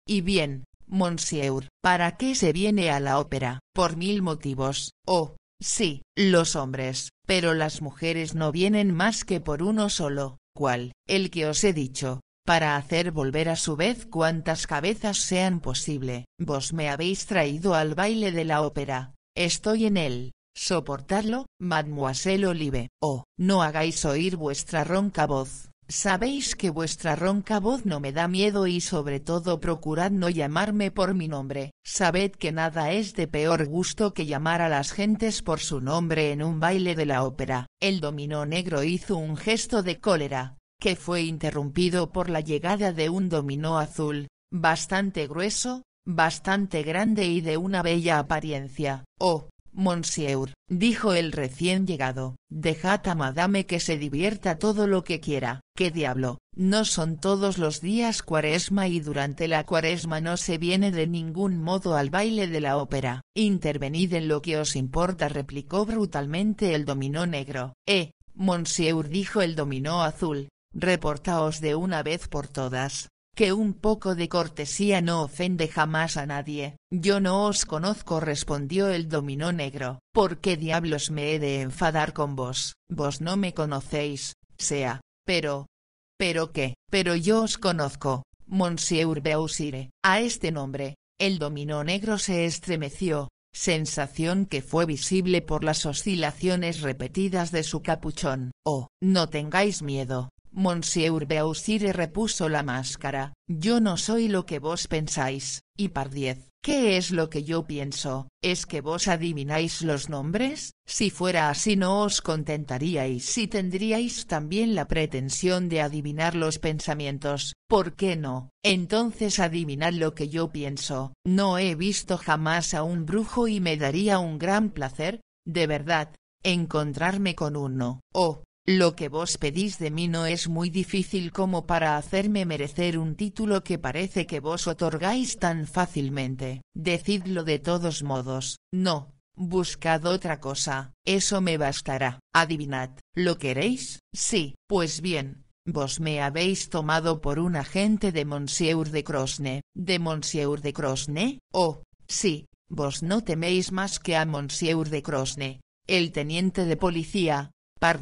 Y bien, Monsieur, ¿para qué se viene a la ópera? Por mil motivos. Oh, sí, los hombres, pero las mujeres no vienen más que por uno solo, ¿cuál? El que os he dicho, para hacer volver a su vez cuantas cabezas sean posible. Vos me habéis traído al baile de la ópera, estoy en él, soportadlo, mademoiselle Olive, oh, no hagáis oír vuestra ronca voz. Sabéis que vuestra ronca voz no me da miedo y sobre todo procurad no llamarme por mi nombre. Sabed que nada es de peor gusto que llamar a las gentes por su nombre en un baile de la ópera. El dominó negro hizo un gesto de cólera, que fue interrumpido por la llegada de un dominó azul, bastante grueso, bastante grande y de una bella apariencia. Oh, Monsieur, dijo el recién llegado, dejad a madame que se divierta todo lo que quiera, qué diablo, no son todos los días cuaresma y durante la cuaresma no se viene de ningún modo al baile de la ópera, intervenid en lo que os importa replicó brutalmente el dominó negro, eh, Monsieur dijo el dominó azul, reportaos de una vez por todas, que un poco de cortesía no ofende jamás a nadie. Yo no os conozco respondió el dominó negro. ¿Por qué diablos me he de enfadar con vos? Vos no me conocéis, sea, pero... ¿Pero qué? Pero yo os conozco, Monsieur Beausire. A este nombre, el dominó negro se estremeció, sensación que fue visible por las oscilaciones repetidas de su capuchón. Oh, no tengáis miedo, Monsieur Beausire repuso la máscara, yo no soy lo que vos pensáis, y par ¿Qué es lo que yo pienso? ¿Es que vos adivináis los nombres? Si fuera así no os contentaríais y tendríais también la pretensión de adivinar los pensamientos, ¿por qué no? Entonces adivinad lo que yo pienso. No he visto jamás a un brujo y me daría un gran placer, de verdad, encontrarme con uno. Oh, lo que vos pedís de mí no es muy difícil como para hacerme merecer un título que parece que vos otorgáis tan fácilmente. Decidlo de todos modos, no, buscad otra cosa, eso me bastará. Adivinad, ¿lo queréis? Sí, pues bien, vos me habéis tomado por un agente de Monsieur de Crosne. ¿De Monsieur de Crosne? Oh, sí, vos no teméis más que a Monsieur de Crosne, el teniente de policía, par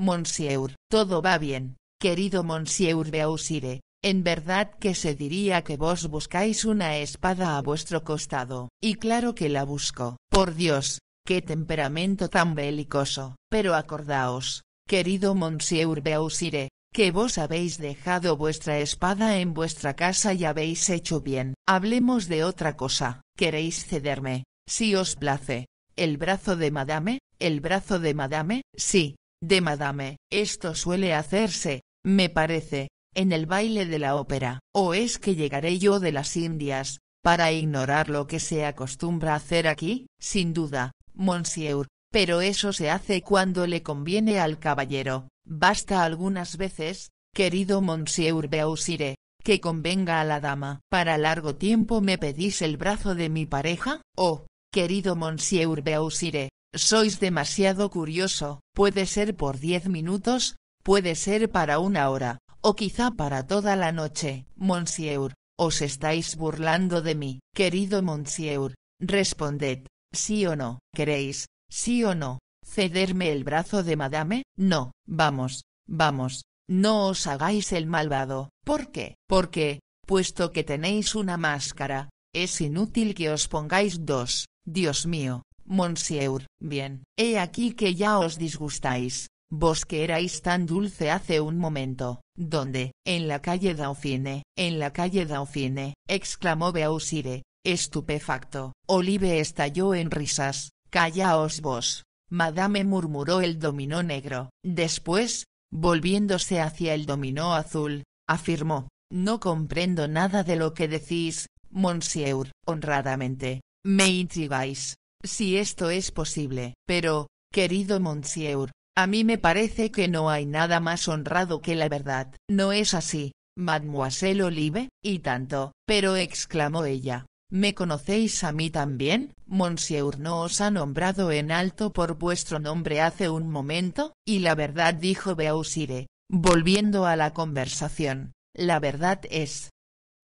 Monsieur, todo va bien, querido Monsieur Beausire, en verdad que se diría que vos buscáis una espada a vuestro costado, y claro que la busco, por Dios, qué temperamento tan belicoso, pero acordaos, querido Monsieur Beausire, que vos habéis dejado vuestra espada en vuestra casa y habéis hecho bien. Hablemos de otra cosa, queréis cederme, si os place, el brazo de madame, el brazo de madame, sí, de madame, esto suele hacerse, me parece, en el baile de la ópera, o es que llegaré yo de las Indias, para ignorar lo que se acostumbra hacer aquí, sin duda, monsieur, pero eso se hace cuando le conviene al caballero, basta algunas veces, querido monsieur Beausire, que convenga a la dama. Para largo tiempo me pedís el brazo de mi pareja, oh, querido monsieur Beausire, sois demasiado curioso, puede ser por diez minutos, puede ser para una hora, o quizá para toda la noche, Monsieur, os estáis burlando de mí, querido Monsieur, responded, sí o no, queréis, sí o no, cederme el brazo de madame, no, vamos, vamos, no os hagáis el malvado, ¿por qué? Porque, puesto que tenéis una máscara, es inútil que os pongáis dos, Dios mío, Monsieur, bien, he aquí que ya os disgustáis, vos que erais tan dulce hace un momento, ¿dónde? En la calle Dauphine, en la calle Dauphine, exclamó Beausire, estupefacto, Olive estalló en risas, callaos vos, madame murmuró el dominó negro, después, volviéndose hacia el dominó azul, afirmó, no comprendo nada de lo que decís, monsieur, honradamente, me intrigáis, si esto es posible, pero, querido Monsieur, a mí me parece que no hay nada más honrado que la verdad. ¿No es así, mademoiselle Olive? Y tanto, pero exclamó ella. ¿Me conocéis a mí también, Monsieur no os ha nombrado en alto por vuestro nombre hace un momento? Y la verdad dijo Beausire, volviendo a la conversación, la verdad es.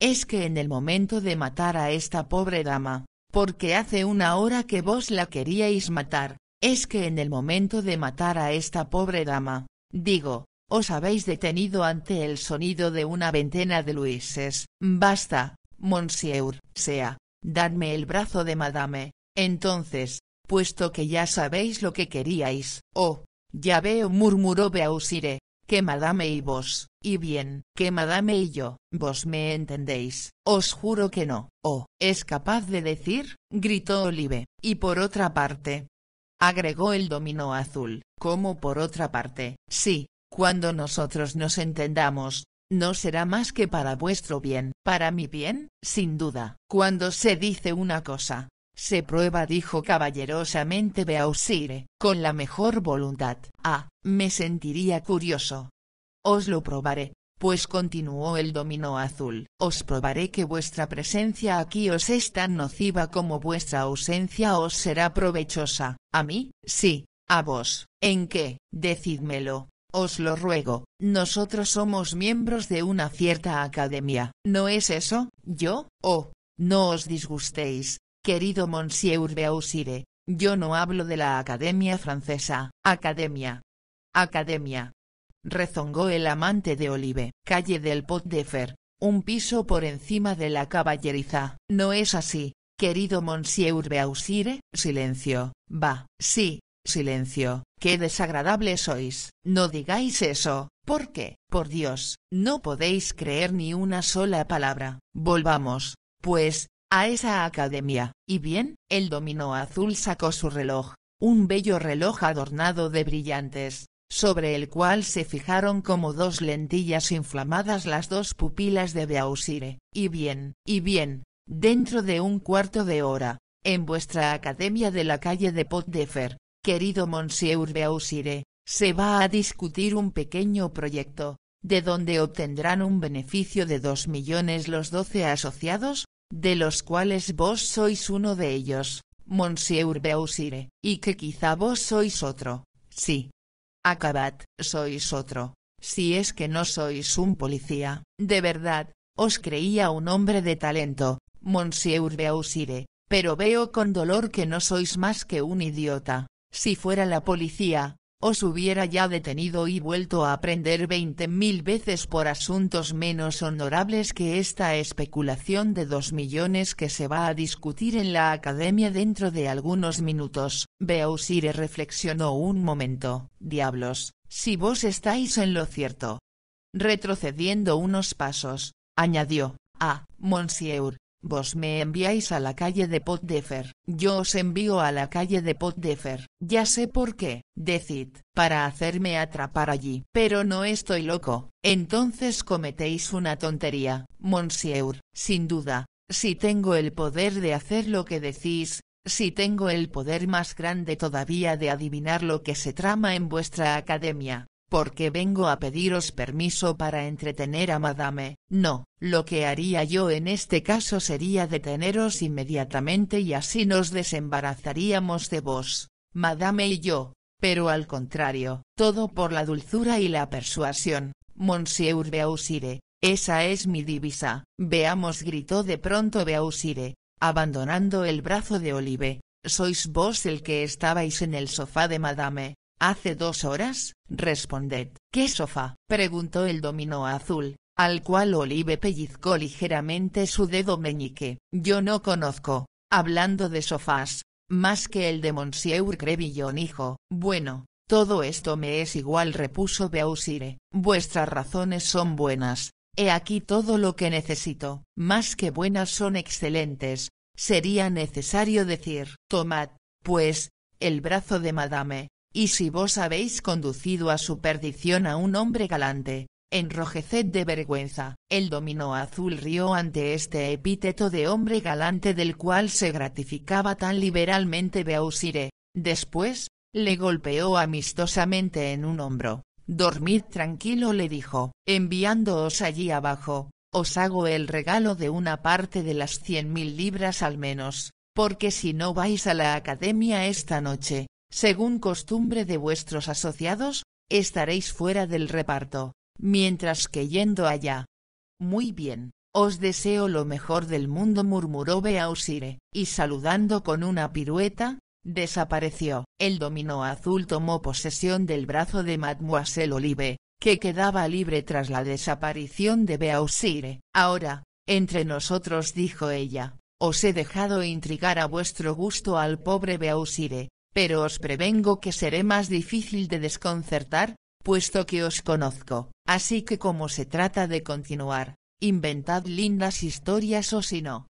Es que en el momento de matar a esta pobre dama, porque hace una hora que vos la queríais matar, es que en el momento de matar a esta pobre dama, digo, os habéis detenido ante el sonido de una ventena de luises. Basta, monsieur, sea, dadme el brazo de madame, entonces, puesto que ya sabéis lo que queríais. Oh, ya veo murmuró Beausire, que madame y vos, y bien, que madame y yo, vos me entendéis, os juro que no, oh, es capaz de decir, gritó Olive, y por otra parte, agregó el dominó azul, como por otra parte, sí, cuando nosotros nos entendamos, no será más que para vuestro bien, para mi bien, sin duda. Cuando se dice una cosa, se prueba dijo caballerosamente Beausire, con la mejor voluntad. Ah, me sentiría curioso. Os lo probaré, pues continuó el dominó azul. Os probaré que vuestra presencia aquí os es tan nociva como vuestra ausencia os será provechosa. A mí, sí, a vos. ¿En qué? Decídmelo. Os lo ruego, nosotros somos miembros de una cierta academia, ¿no es eso? Yo, oh, no os disgustéis, Querido Monsieur Beausire, yo no hablo de la Academia Francesa, Academia. Academia. Rezongó el amante de Olive, calle del Pot de Fer, un piso por encima de la caballeriza. No es así, querido Monsieur Beausire, silencio, va, sí, silencio, qué desagradable sois, no digáis eso, ¿por qué? Por Dios, no podéis creer ni una sola palabra. Volvamos, pues, a esa academia, y bien, el dominó azul sacó su reloj, un bello reloj adornado de brillantes, sobre el cual se fijaron como dos lentillas inflamadas las dos pupilas de Beausire, y bien, y bien, dentro de un cuarto de hora, en vuestra academia de la calle de Pot Fer, querido Monsieur Beausire, se va a discutir un pequeño proyecto, de donde obtendrán un beneficio de dos millones los doce asociados, de los cuales vos sois uno de ellos, Monsieur Beausire, y que quizá vos sois otro, sí. Acabad, sois otro, si es que no sois un policía, de verdad, os creía un hombre de talento, Monsieur Beausire, pero veo con dolor que no sois más que un idiota, si fuera la policía, os hubiera ya detenido y vuelto a aprender veinte mil veces por asuntos menos honorables que esta especulación de dos millones que se va a discutir en la academia dentro de algunos minutos. Beausire reflexionó un momento, diablos, si vos estáis en lo cierto. Retrocediendo unos pasos, añadió, ah, monsieur, Vos me enviáis a la calle de Potdefer, yo os envío a la calle de Potdefer, ya sé por qué, decid, para hacerme atrapar allí. Pero no estoy loco, entonces cometéis una tontería, monsieur, sin duda, si tengo el poder de hacer lo que decís, si tengo el poder más grande todavía de adivinar lo que se trama en vuestra academia, porque vengo a pediros permiso para entretener a Madame, no, lo que haría yo en este caso sería deteneros inmediatamente y así nos desembarazaríamos de vos, Madame y yo, pero al contrario, todo por la dulzura y la persuasión, Monsieur Beausire, esa es mi divisa, veamos gritó de pronto Beausire, abandonando el brazo de Olive, sois vos el que estabais en el sofá de Madame, Hace dos horas, responded. ¿Qué sofá? preguntó el dominó azul, al cual Olive pellizcó ligeramente su dedo meñique. Yo no conozco, hablando de sofás, más que el de Monsieur Crevillon hijo. Bueno, todo esto me es igual repuso Beausire. Vuestras razones son buenas, he aquí todo lo que necesito. Más que buenas son excelentes, sería necesario decir. Tomad, pues, el brazo de madame, y si vos habéis conducido a su perdición a un hombre galante, enrojeced de vergüenza. El dominó azul rió ante este epíteto de hombre galante del cual se gratificaba tan liberalmente Beausire. Después, le golpeó amistosamente en un hombro. Dormid tranquilo le dijo, enviándoos allí abajo, os hago el regalo de una parte de las cien mil libras al menos, porque si no vais a la academia esta noche, según costumbre de vuestros asociados, estaréis fuera del reparto, mientras que yendo allá. Muy bien, os deseo lo mejor del mundo murmuró Beausire, y saludando con una pirueta, desapareció. El dominó azul tomó posesión del brazo de Mademoiselle Olive, que quedaba libre tras la desaparición de Beausire. Ahora, entre nosotros dijo ella, os he dejado intrigar a vuestro gusto al pobre Beausire, pero os prevengo que seré más difícil de desconcertar, puesto que os conozco, así que como se trata de continuar, inventad lindas historias o si no.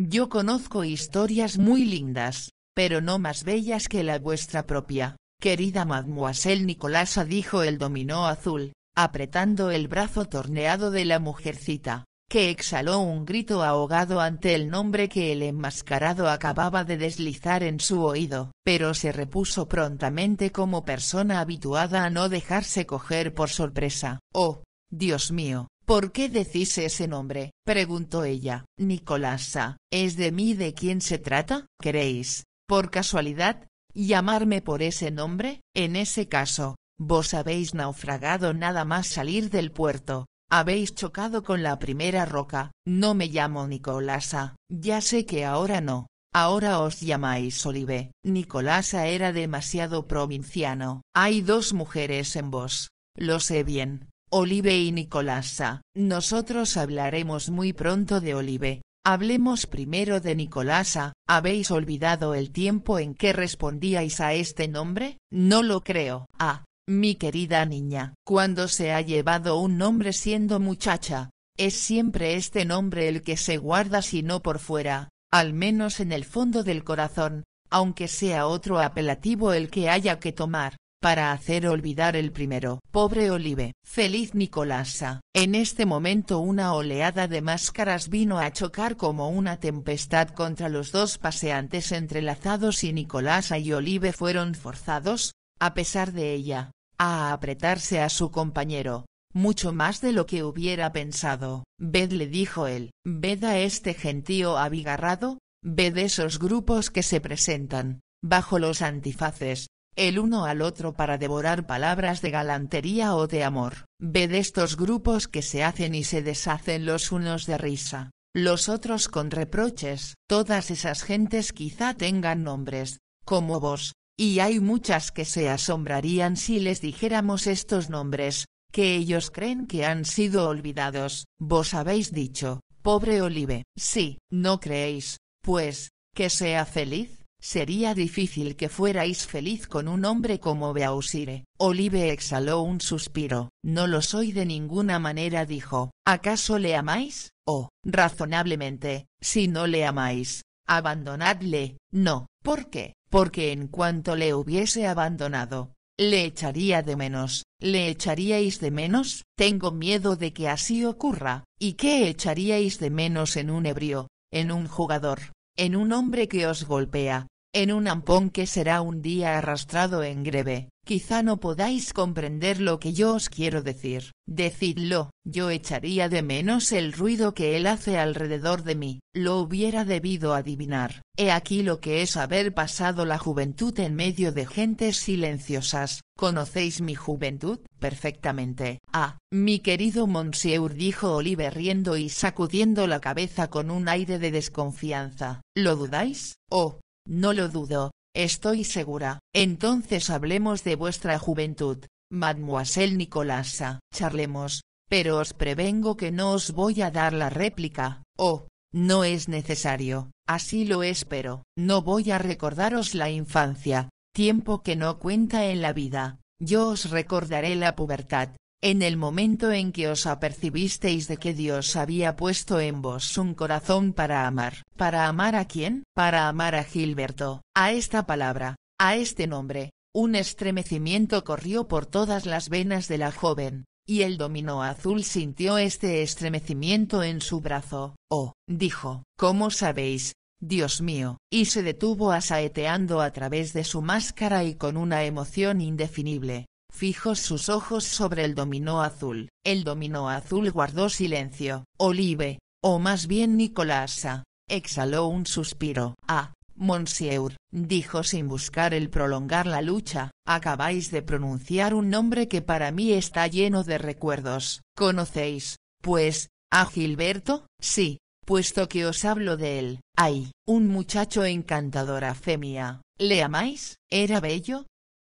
Yo conozco historias muy lindas, pero no más bellas que la vuestra propia, querida mademoiselle Nicolasa dijo el dominó azul, apretando el brazo torneado de la mujercita que exhaló un grito ahogado ante el nombre que el enmascarado acababa de deslizar en su oído, pero se repuso prontamente como persona habituada a no dejarse coger por sorpresa. Oh, Dios mío, ¿por qué decís ese nombre? preguntó ella. Nicolasa, ¿es de mí de quién se trata? ¿Queréis, por casualidad, llamarme por ese nombre? En ese caso, vos habéis naufragado nada más salir del puerto, habéis chocado con la primera roca, no me llamo Nicolasa, ya sé que ahora no, ahora os llamáis Olive, Nicolasa era demasiado provinciano. Hay dos mujeres en vos, lo sé bien, Olive y Nicolasa, nosotros hablaremos muy pronto de Olive. Hablemos primero de Nicolasa, ¿habéis olvidado el tiempo en que respondíais a este nombre? No lo creo. Ah, mi querida niña, cuando se ha llevado un nombre siendo muchacha, es siempre este nombre el que se guarda si no por fuera, al menos en el fondo del corazón, aunque sea otro apelativo el que haya que tomar, para hacer olvidar el primero. Pobre Olive. Feliz Nicolasa. En este momento una oleada de máscaras vino a chocar como una tempestad contra los dos paseantes entrelazados y Nicolasa y Olive fueron forzados, a pesar de ella, a apretarse a su compañero, mucho más de lo que hubiera pensado. Ved le dijo él, ved a este gentío abigarrado, ved esos grupos que se presentan, bajo los antifaces, el uno al otro para devorar palabras de galantería o de amor. Ved estos grupos que se hacen y se deshacen los unos de risa, los otros con reproches. Todas esas gentes quizá tengan nombres, como vos, y hay muchas que se asombrarían si les dijéramos estos nombres, que ellos creen que han sido olvidados. Vos habéis dicho, pobre Olive, sí, no creéis, pues, que sea feliz. Sería difícil que fuerais feliz con un hombre como Beausire. Olive exhaló un suspiro. No lo soy de ninguna manera dijo. ¿Acaso le amáis? Oh, razonablemente, si no le amáis, abandonadle, no, ¿por qué? porque en cuanto le hubiese abandonado, le echaría de menos, le echaríais de menos, tengo miedo de que así ocurra, y qué echaríais de menos en un ebrio, en un jugador, en un hombre que os golpea, en un ampón que será un día arrastrado en greve, quizá no podáis comprender lo que yo os quiero decir, decidlo, yo echaría de menos el ruido que él hace alrededor de mí, lo hubiera debido adivinar, he aquí lo que es haber pasado la juventud en medio de gentes silenciosas, conocéis mi juventud, perfectamente, ah, mi querido monsieur dijo Oliver riendo y sacudiendo la cabeza con un aire de desconfianza, ¿lo dudáis? Oh, no lo dudo, estoy segura. Entonces hablemos de vuestra juventud, mademoiselle Nicolasa. Charlemos, pero os prevengo que no os voy a dar la réplica, oh, no es necesario, así lo espero. No voy a recordaros la infancia, tiempo que no cuenta en la vida, yo os recordaré la pubertad, en el momento en que os apercibisteis de que Dios había puesto en vos un corazón para amar. ¿Para amar a quién? Para amar a Gilberto, a esta palabra, a este nombre, un estremecimiento corrió por todas las venas de la joven, y el dominó azul sintió este estremecimiento en su brazo. Oh, dijo, ¿cómo sabéis, Dios mío, y se detuvo asaeteando a través de su máscara y con una emoción indefinible, fijos sus ojos sobre el dominó azul. El dominó azul guardó silencio. Olive, o más bien Nicolasa, exhaló un suspiro. Ah, Monsieur, dijo sin buscar el prolongar la lucha, acabáis de pronunciar un nombre que para mí está lleno de recuerdos. ¿Conocéis, pues, a Gilberto? Sí, puesto que os hablo de él. Ay, un muchacho encantador, mía! ¿Le amáis? ¿Era bello?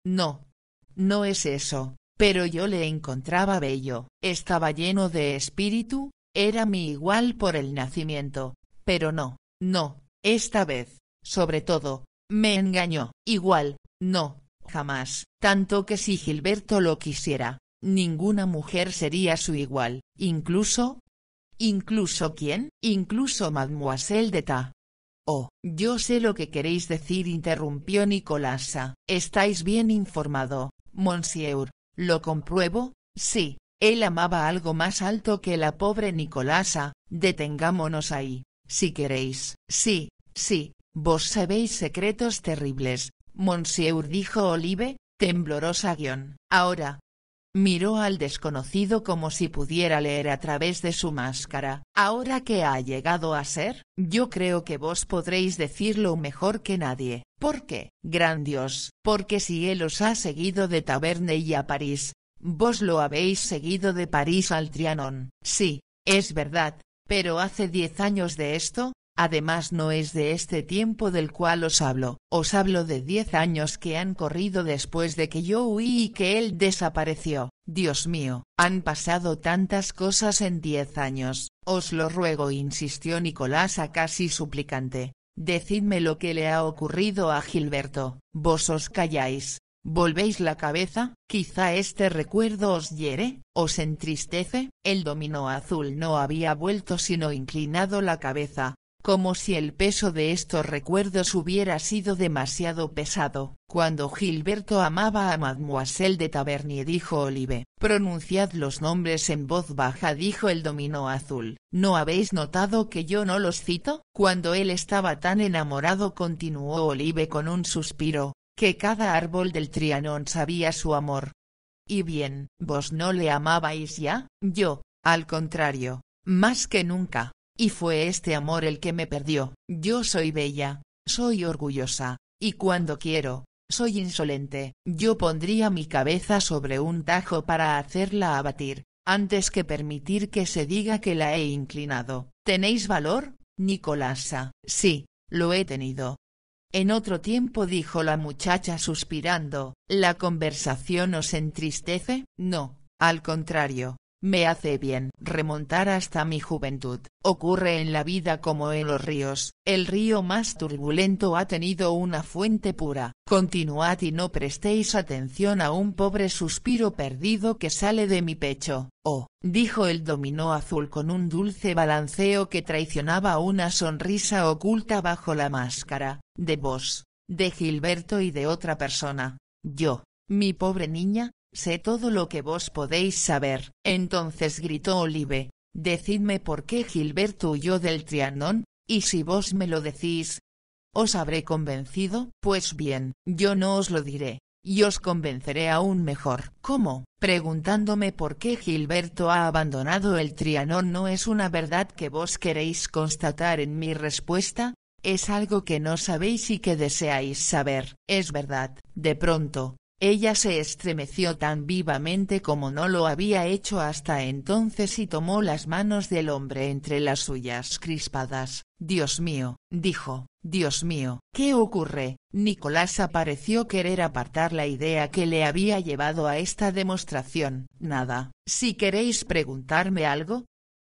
No, no es eso, pero yo le encontraba bello, estaba lleno de espíritu, era mi igual por el nacimiento, pero no, no, esta vez, sobre todo, me engañó, igual, no, jamás, tanto que si Gilberto lo quisiera, ninguna mujer sería su igual, incluso, incluso quién, incluso mademoiselle de Ta. Oh, yo sé lo que queréis decir interrumpió Nicolasa, estáis bien informado, Monsieur, lo compruebo, sí, él amaba algo más alto que la pobre Nicolasa, detengámonos ahí, si queréis. Sí, sí, vos sabéis secretos terribles, Monsieur dijo Olive, temblorosa guión. Ahora, miró al desconocido como si pudiera leer a través de su máscara. Ahora que ha llegado a ser, yo creo que vos podréis decirlo mejor que nadie. ¿Por qué? Gran Dios, porque si él os ha seguido de Taverne y a París, vos lo habéis seguido de París al Trianon. Sí, es verdad, pero hace diez años de esto, Además no es de este tiempo del cual os hablo, os hablo de diez años que han corrido después de que yo huí y que él desapareció, Dios mío, han pasado tantas cosas en diez años, os lo ruego insistió Nicolás a casi suplicante, decidme lo que le ha ocurrido a Gilberto, vos os calláis, ¿Volvéis la cabeza? Quizá este recuerdo os hiere, os entristece. El dominó azul no había vuelto sino inclinado la cabeza, como si el peso de estos recuerdos hubiera sido demasiado pesado. Cuando Gilberto amaba a Mademoiselle de Tavernier dijo Olive, pronunciad los nombres en voz baja dijo el dominó azul, ¿no habéis notado que yo no los cito? Cuando él estaba tan enamorado continuó Olive con un suspiro, que cada árbol del Trianón sabía su amor. Y bien, vos no le amabais ya, yo, al contrario, más que nunca. Y fue este amor el que me perdió. Yo soy bella, soy orgullosa, y cuando quiero, soy insolente. Yo pondría mi cabeza sobre un tajo para hacerla abatir, antes que permitir que se diga que la he inclinado. ¿Tenéis valor, Nicolasa? Sí, lo he tenido. En otro tiempo dijo la muchacha suspirando, ¿la conversación os entristece? No, al contrario, me hace bien. Remontar hasta mi juventud, ocurre en la vida como en los ríos, el río más turbulento ha tenido una fuente pura, continuad y no prestéis atención a un pobre suspiro perdido que sale de mi pecho, oh, dijo el dominó azul con un dulce balanceo que traicionaba una sonrisa oculta bajo la máscara, de vos, de Gilberto y de otra persona, yo, mi pobre niña, Sé todo lo que vos podéis saber. Entonces gritó Olive, decidme por qué Gilberto huyó del Trianón, y si vos me lo decís, ¿os habré convencido? Pues bien, yo no os lo diré, y os convenceré aún mejor. ¿Cómo? Preguntándome por qué Gilberto ha abandonado el Trianón no es una verdad que vos queréis constatar en mi respuesta, es algo que no sabéis y que deseáis saber. Es verdad, de pronto, ella se estremeció tan vivamente como no lo había hecho hasta entonces y tomó las manos del hombre entre las suyas crispadas. Dios mío, dijo, Dios mío, ¿qué ocurre? Nicolás apareció querer apartar la idea que le había llevado a esta demostración. Nada, si queréis preguntarme algo,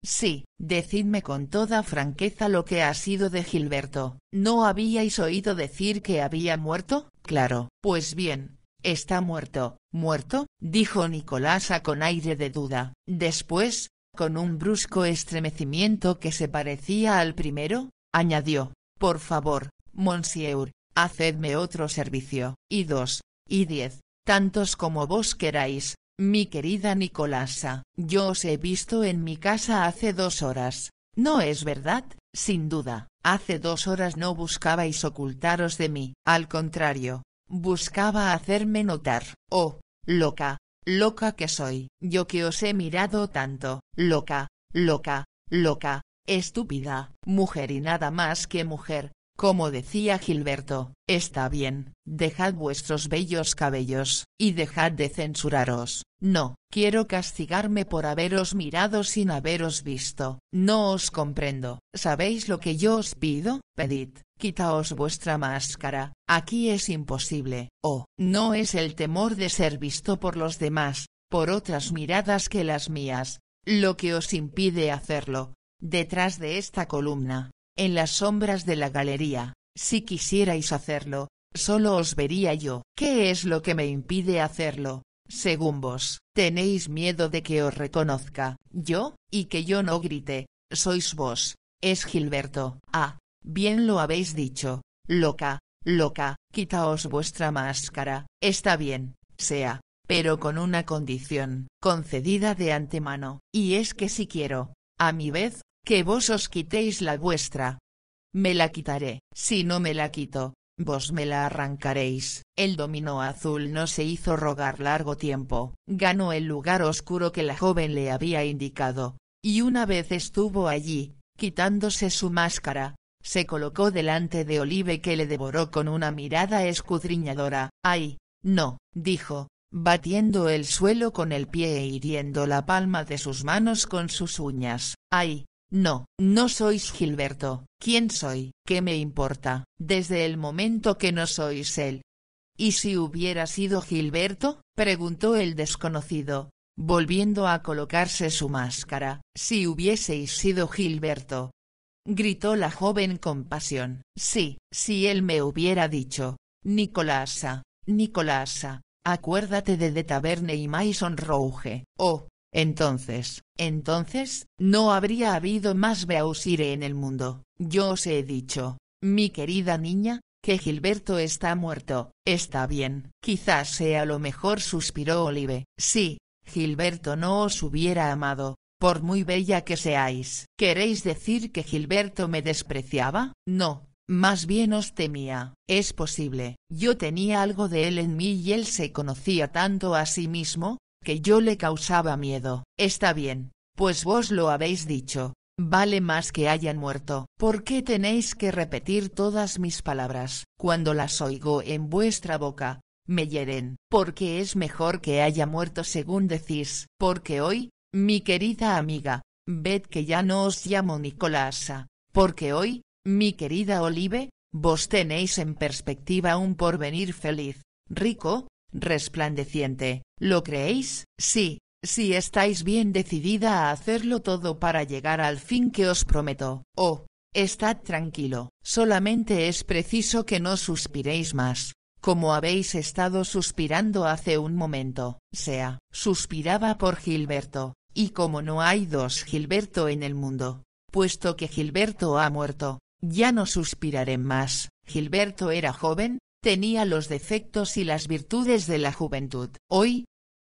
Sí, decidme con toda franqueza lo que ha sido de Gilberto. ¿No habíais oído decir que había muerto? Claro. Pues bien, Está muerto, muerto, dijo Nicolasa con aire de duda. Después, con un brusco estremecimiento que se parecía al primero, añadió, por favor, monsieur, hacedme otro servicio. Y dos, y diez, tantos como vos queráis, mi querida Nicolasa. Yo os he visto en mi casa hace dos horas, ¿no es verdad? Sin duda, hace dos horas no buscabais ocultaros de mí. Al contrario, buscaba hacerme notar, oh, loca, loca que soy, yo que os he mirado tanto, loca, loca, loca, estúpida, mujer y nada más que mujer, como decía Gilberto, está bien, dejad vuestros bellos cabellos, y dejad de censuraros, no, quiero castigarme por haberos mirado sin haberos visto, no os comprendo, ¿sabéis lo que yo os pido? Pedid, quitaos vuestra máscara, aquí es imposible, oh, no es el temor de ser visto por los demás, por otras miradas que las mías, lo que os impide hacerlo. Detrás de esta columna, en las sombras de la galería, si quisierais hacerlo, solo os vería yo. ¿Qué es lo que me impide hacerlo? según vos, tenéis miedo de que os reconozca, yo, y que yo no grite, sois vos, es Gilberto, ah, bien lo habéis dicho, loca, loca, quitaos vuestra máscara, está bien, sea, pero con una condición, concedida de antemano, y es que si quiero, a mi vez, que vos os quitéis la vuestra. Me la quitaré, si no me la quito, Vos me la arrancaréis. El dominó azul no se hizo rogar largo tiempo. Ganó el lugar oscuro que la joven le había indicado. Y una vez estuvo allí, quitándose su máscara, se colocó delante de Olive que le devoró con una mirada escudriñadora. ¡Ay! No, dijo, batiendo el suelo con el pie e hiriendo la palma de sus manos con sus uñas. ¡Ay! No, no sois Gilberto, ¿quién soy? ¿Qué me importa? Desde el momento que no sois él. ¿Y si hubiera sido Gilberto? preguntó el desconocido, volviendo a colocarse su máscara. Si hubieseis sido Gilberto. gritó la joven con pasión. Sí, si él me hubiera dicho, Nicolasa, Nicolasa, acuérdate de De Taverne y Maison Rouge. Oh, entonces, entonces, no habría habido más Beausire en el mundo. Yo os he dicho, mi querida niña, que Gilberto está muerto, está bien. Quizás sea lo mejor suspiró Olive. Sí, Gilberto no os hubiera amado, por muy bella que seáis. ¿Queréis decir que Gilberto me despreciaba? No, más bien os temía. Es posible. Yo tenía algo de él en mí y él se conocía tanto a sí mismo, que yo le causaba miedo. Está bien, pues vos lo habéis dicho, vale más que hayan muerto. ¿Por qué tenéis que repetir todas mis palabras? Cuando las oigo en vuestra boca, me hieren. Porque es mejor que haya muerto según decís. Porque hoy, mi querida amiga, ved que ya no os llamo Nicolasa. Porque hoy, mi querida Olive, vos tenéis en perspectiva un porvenir feliz, rico, resplandeciente, ¿lo creéis? Sí, si estáis bien decidida a hacerlo todo para llegar al fin que os prometo, oh, estad tranquilo, solamente es preciso que no suspiréis más, como habéis estado suspirando hace un momento, sea, suspiraba por Gilberto, y como no hay dos Gilberto en el mundo, puesto que Gilberto ha muerto, ya no suspiraré más, Gilberto era joven, Tenía los defectos y las virtudes de la juventud. Hoy,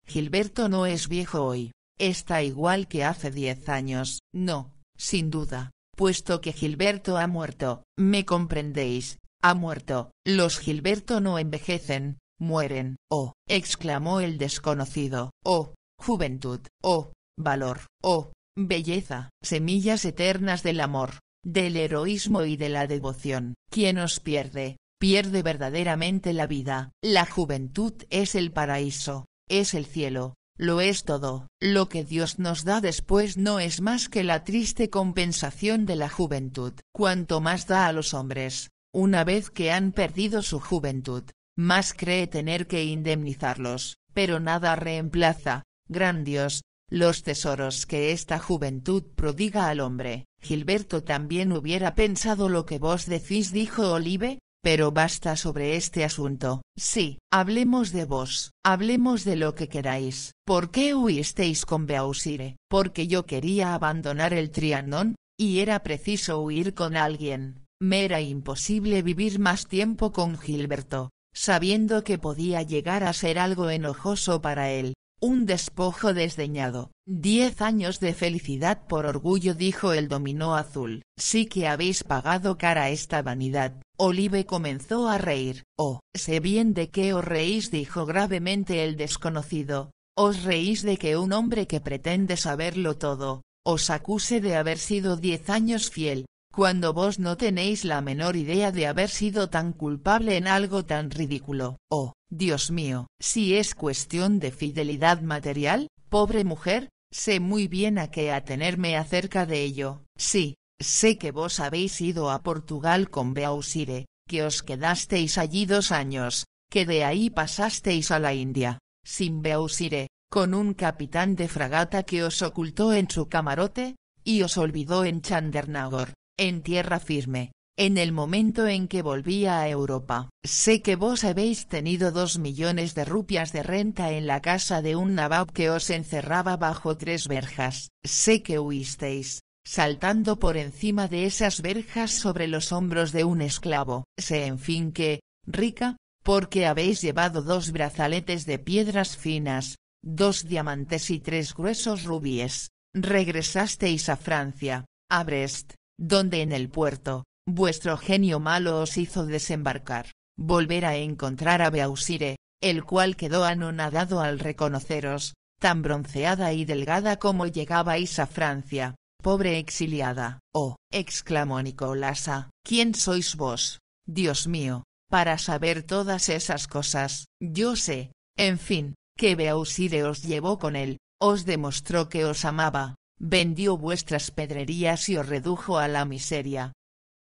Gilberto no es viejo hoy, está igual que hace diez años, no, sin duda, puesto que Gilberto ha muerto, me comprendéis, ha muerto, los Gilberto no envejecen, mueren, oh, exclamó el desconocido, oh, juventud, oh, valor, oh, belleza, semillas eternas del amor, del heroísmo y de la devoción, ¿quién os pierde, pierde verdaderamente la vida. La juventud es el paraíso, es el cielo, lo es todo. Lo que Dios nos da después no es más que la triste compensación de la juventud. Cuanto más da a los hombres, una vez que han perdido su juventud, más cree tener que indemnizarlos, pero nada reemplaza, gran Dios, los tesoros que esta juventud prodiga al hombre. Gilberto también hubiera pensado lo que vos decís dijo Olive, pero basta sobre este asunto. Sí, hablemos de vos, hablemos de lo que queráis. ¿Por qué huisteis con Beausire? Porque yo quería abandonar el trianón, y era preciso huir con alguien. Me era imposible vivir más tiempo con Gilberto, sabiendo que podía llegar a ser algo enojoso para él, un despojo desdeñado. Diez años de felicidad por orgullo dijo el dominó azul. Sí que habéis pagado cara esta vanidad, Olive comenzó a reír. Oh, sé bien de qué os reís dijo gravemente el desconocido. Os reís de que un hombre que pretende saberlo todo, os acuse de haber sido diez años fiel, cuando vos no tenéis la menor idea de haber sido tan culpable en algo tan ridículo. Oh, Dios mío, si es cuestión de fidelidad material, pobre mujer, sé muy bien a qué atenerme acerca de ello. Sí, Sé que vos habéis ido a Portugal con Beausire, que os quedasteis allí dos años, que de ahí pasasteis a la India, sin Beausire, con un capitán de fragata que os ocultó en su camarote, y os olvidó en Chandernagor, en tierra firme, en el momento en que volvía a Europa. Sé que vos habéis tenido dos millones de rupias de renta en la casa de un nabab que os encerraba bajo tres verjas. Sé que huisteis, saltando por encima de esas verjas sobre los hombros de un esclavo. Sé en fin que, rica, porque habéis llevado dos brazaletes de piedras finas, dos diamantes y tres gruesos rubíes, regresasteis a Francia, a Brest, donde en el puerto, vuestro genio malo os hizo desembarcar, volver a encontrar a Beausire, el cual quedó anonadado al reconoceros, tan bronceada y delgada como llegabais a Francia, pobre exiliada. Oh, exclamó Nicolasa, ¿quién sois vos? Dios mío, para saber todas esas cosas, yo sé, en fin, que Beauside os llevó con él, os demostró que os amaba, vendió vuestras pedrerías y os redujo a la miseria.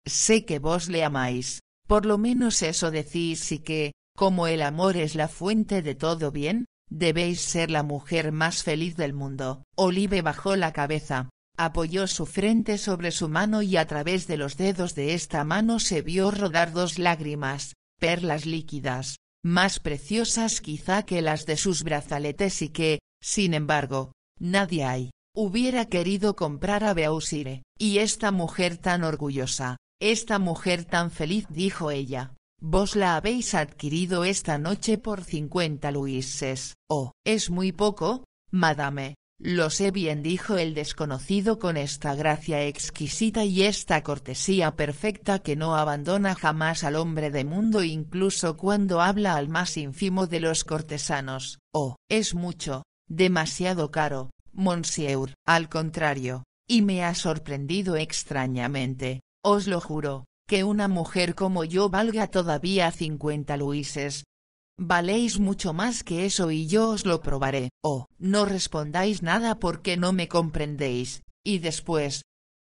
Sé que vos le amáis, por lo menos eso decís y que, como el amor es la fuente de todo bien, debéis ser la mujer más feliz del mundo. Olive bajó la cabeza. Apoyó su frente sobre su mano y a través de los dedos de esta mano se vio rodar dos lágrimas, perlas líquidas, más preciosas quizá que las de sus brazaletes y que, sin embargo, nadie hay, hubiera querido comprar a Beausire, y esta mujer tan orgullosa, esta mujer tan feliz dijo ella. Vos la habéis adquirido esta noche por cincuenta luises. Oh, es muy poco, madame, lo sé bien dijo el desconocido con esta gracia exquisita y esta cortesía perfecta que no abandona jamás al hombre de mundo incluso cuando habla al más ínfimo de los cortesanos. Oh, es mucho, demasiado caro, monsieur, al contrario, y me ha sorprendido extrañamente, os lo juro, que una mujer como yo valga todavía cincuenta luises, Valéis mucho más que eso y yo os lo probaré, oh, no respondáis nada porque no me comprendéis, y después,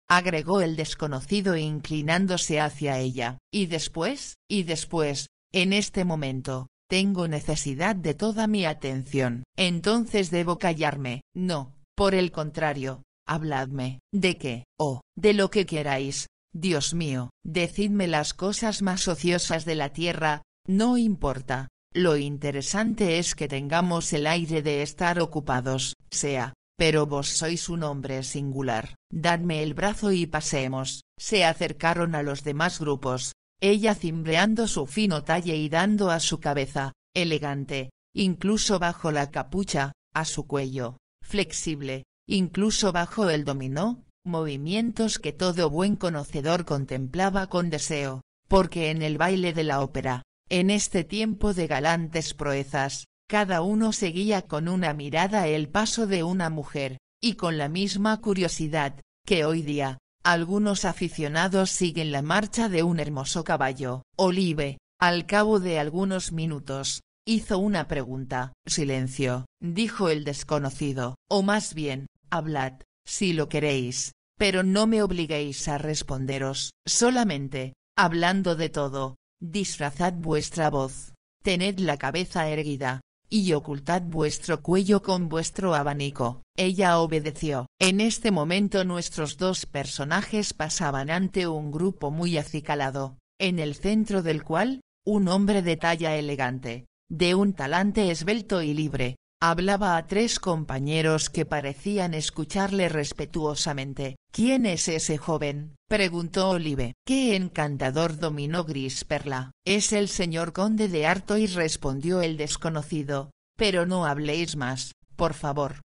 agregó el desconocido inclinándose hacia ella, y después, y después, en este momento, tengo necesidad de toda mi atención, entonces debo callarme, no, por el contrario, habladme, de qué, oh, de lo que queráis, Dios mío, decidme las cosas más ociosas de la tierra, no importa, lo interesante es que tengamos el aire de estar ocupados, sea, pero vos sois un hombre singular, dadme el brazo y pasemos, se acercaron a los demás grupos, ella cimbreando su fino talle y dando a su cabeza, elegante, incluso bajo la capucha, a su cuello, flexible, incluso bajo el dominó, movimientos que todo buen conocedor contemplaba con deseo, porque en el baile de la ópera, en este tiempo de galantes proezas, cada uno seguía con una mirada el paso de una mujer, y con la misma curiosidad, que hoy día, algunos aficionados siguen la marcha de un hermoso caballo. Olive, al cabo de algunos minutos, hizo una pregunta. Silencio, dijo el desconocido, o más bien, hablad, si lo queréis, pero no me obliguéis a responderos. Solamente, hablando de todo, Disfrazad vuestra voz, tened la cabeza erguida, y ocultad vuestro cuello con vuestro abanico. Ella obedeció. En este momento nuestros dos personajes pasaban ante un grupo muy acicalado, en el centro del cual, un hombre de talla elegante, de un talante esbelto y libre, Hablaba a tres compañeros que parecían escucharle respetuosamente. ¿Quién es ese joven? preguntó Olive. Qué encantador dominó Gris Perla. Es el señor conde de y respondió el desconocido. Pero no habléis más, por favor.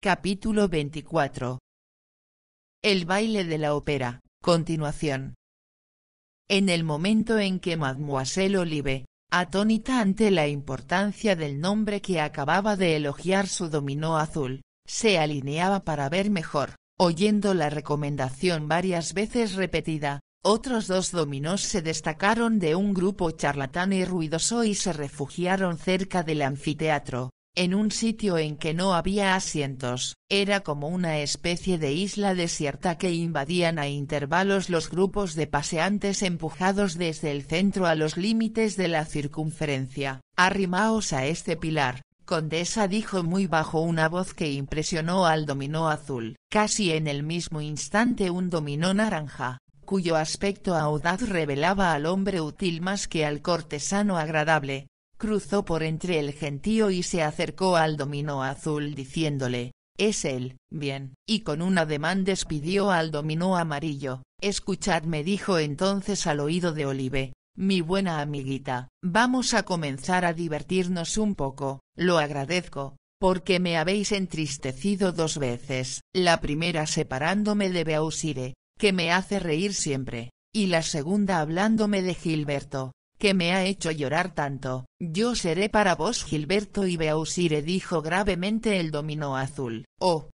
Capítulo 24 El baile de la ópera, continuación. En el momento en que Mademoiselle Olive, Atónita ante la importancia del nombre que acababa de elogiar su dominó azul, se alineaba para ver mejor, oyendo la recomendación varias veces repetida, otros dos dominós se destacaron de un grupo charlatán y ruidoso y se refugiaron cerca del anfiteatro, en un sitio en que no había asientos, era como una especie de isla desierta que invadían a intervalos los grupos de paseantes empujados desde el centro a los límites de la circunferencia. Arrimaos a este pilar, condesa dijo muy bajo una voz que impresionó al dominó azul. Casi en el mismo instante un dominó naranja, cuyo aspecto audaz revelaba al hombre útil más que al cortesano agradable, cruzó por entre el gentío y se acercó al dominó azul diciéndole, es él, bien, y con un ademán despidió al dominó amarillo, escuchadme dijo entonces al oído de Olive, mi buena amiguita, vamos a comenzar a divertirnos un poco, lo agradezco, porque me habéis entristecido dos veces, la primera separándome de Beausire, que me hace reír siempre, y la segunda hablándome de Gilberto, que me ha hecho llorar tanto, yo seré para vos Gilberto y Beausire dijo gravemente el dominó azul. Oh.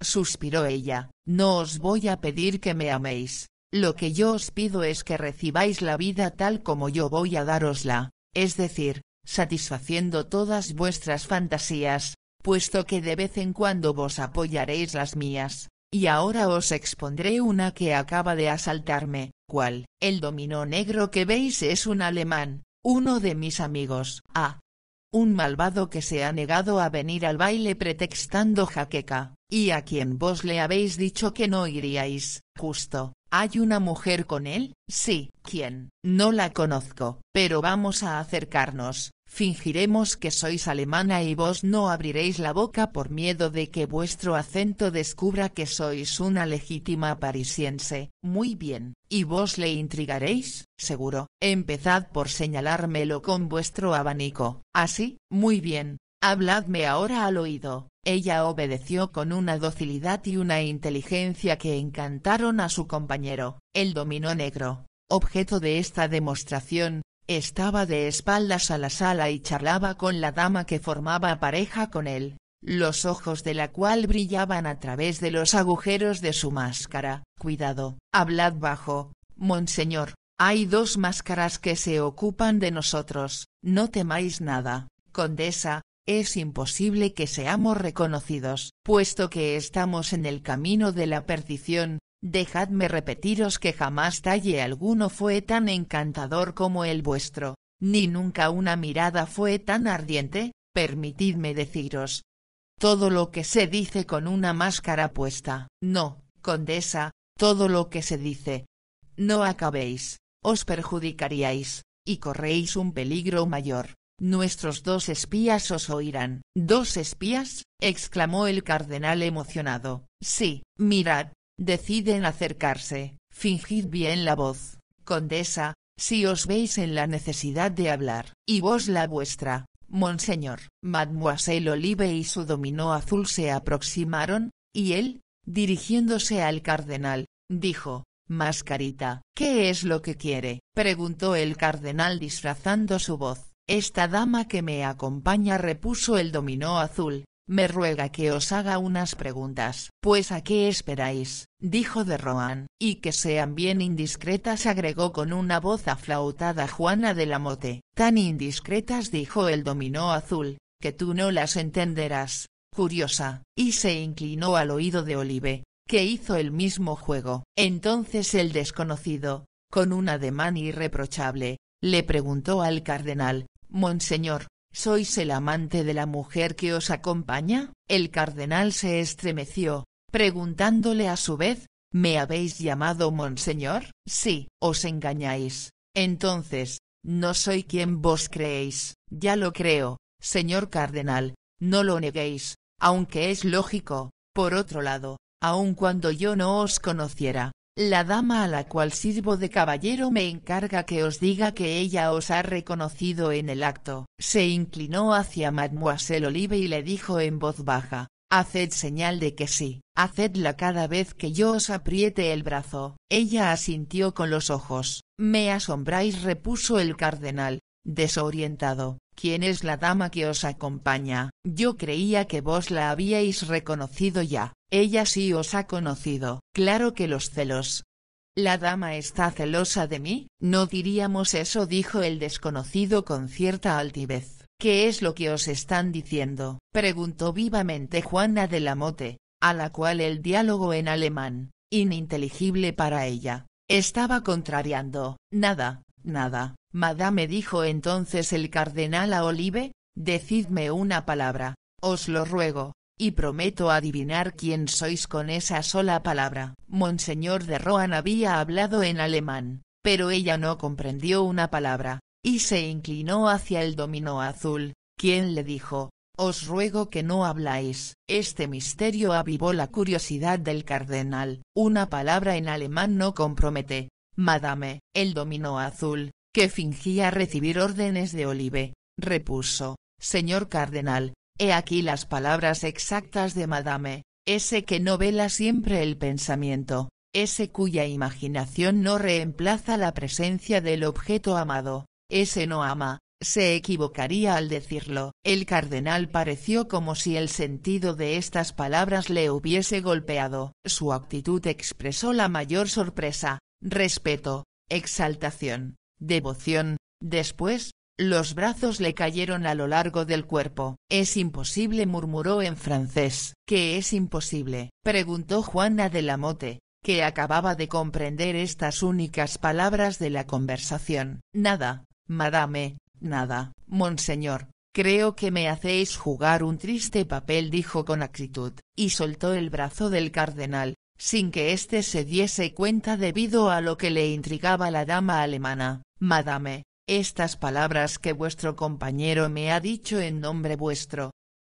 Suspiró ella, no os voy a pedir que me améis, lo que yo os pido es que recibáis la vida tal como yo voy a darosla, es decir, satisfaciendo todas vuestras fantasías, puesto que de vez en cuando vos apoyaréis las mías y ahora os expondré una que acaba de asaltarme, cual, el dominó negro que veis es un alemán, uno de mis amigos. Ah. Un malvado que se ha negado a venir al baile pretextando jaqueca, y a quien vos le habéis dicho que no iríais, justo, ¿Hay una mujer con él? Sí, ¿quién? No la conozco, pero vamos a acercarnos, fingiremos que sois alemana y vos no abriréis la boca por miedo de que vuestro acento descubra que sois una legítima parisiense, muy bien, y vos le intrigaréis, seguro, empezad por señalármelo con vuestro abanico, así, ¿Ah, muy bien, Habladme ahora al oído. Ella obedeció con una docilidad y una inteligencia que encantaron a su compañero. El dominó negro, objeto de esta demostración, estaba de espaldas a la sala y charlaba con la dama que formaba pareja con él, los ojos de la cual brillaban a través de los agujeros de su máscara. Cuidado, hablad bajo, monseñor, hay dos máscaras que se ocupan de nosotros, no temáis nada, condesa, es imposible que seamos reconocidos, puesto que estamos en el camino de la perdición, dejadme repetiros que jamás talle alguno fue tan encantador como el vuestro, ni nunca una mirada fue tan ardiente, permitidme deciros. Todo lo que se dice con una máscara puesta, no, condesa, todo lo que se dice. No acabéis, os perjudicaríais, y corréis un peligro mayor. Nuestros dos espías os oirán. ¿Dos espías? exclamó el cardenal emocionado. Sí, mirad, deciden acercarse, fingid bien la voz, condesa, si os veis en la necesidad de hablar, y vos la vuestra, monseñor. Mademoiselle Olive y su dominó azul se aproximaron, y él, dirigiéndose al cardenal, dijo, Mascarita, ¿qué es lo que quiere? preguntó el cardenal disfrazando su voz. Esta dama que me acompaña repuso el dominó azul, me ruega que os haga unas preguntas. Pues a qué esperáis, dijo de Rohan. Y que sean bien indiscretas agregó con una voz aflautada Juana de la Mote. Tan indiscretas dijo el dominó azul, que tú no las entenderás, curiosa. Y se inclinó al oído de Olive, que hizo el mismo juego. Entonces el desconocido, con un ademán irreprochable, le preguntó al cardenal, Monseñor, ¿sois el amante de la mujer que os acompaña? El cardenal se estremeció, preguntándole a su vez, ¿me habéis llamado Monseñor? Sí, os engañáis. Entonces, no soy quien vos creéis, ya lo creo, señor cardenal, no lo neguéis, aunque es lógico, por otro lado, aun cuando yo no os conociera, la dama a la cual sirvo de caballero me encarga que os diga que ella os ha reconocido en el acto. Se inclinó hacia Mademoiselle Olive y le dijo en voz baja, haced señal de que sí, hacedla cada vez que yo os apriete el brazo. Ella asintió con los ojos. Me asombráis repuso el cardenal, desorientado. ¿Quién es la dama que os acompaña? Yo creía que vos la habíais reconocido ya, ella sí os ha conocido, claro que los celos. La dama está celosa de mí, no diríamos eso dijo el desconocido con cierta altivez. ¿Qué es lo que os están diciendo? preguntó vivamente Juana de la Mote, a la cual el diálogo en alemán, ininteligible para ella, estaba contrariando. Nada, Nada, madame dijo entonces el cardenal a Olive, decidme una palabra, os lo ruego, y prometo adivinar quién sois con esa sola palabra. Monseñor de Rohan había hablado en alemán, pero ella no comprendió una palabra, y se inclinó hacia el dominó azul, quien le dijo, os ruego que no habláis. Este misterio avivó la curiosidad del cardenal. Una palabra en alemán no compromete, Madame, el dominó azul, que fingía recibir órdenes de Olive, repuso, señor cardenal, he aquí las palabras exactas de Madame, ese que no vela siempre el pensamiento, ese cuya imaginación no reemplaza la presencia del objeto amado, ese no ama, se equivocaría al decirlo. El cardenal pareció como si el sentido de estas palabras le hubiese golpeado. Su actitud expresó la mayor sorpresa, respeto, exaltación, devoción, después, los brazos le cayeron a lo largo del cuerpo. Es imposible murmuró en francés. ¿Qué es imposible? preguntó Juana de la Mote, que acababa de comprender estas únicas palabras de la conversación. Nada, madame, nada, monseñor. Creo que me hacéis jugar un triste papel dijo con actitud, y soltó el brazo del cardenal, sin que éste se diese cuenta debido a lo que le intrigaba la dama alemana, Madame, estas palabras que vuestro compañero me ha dicho en nombre vuestro.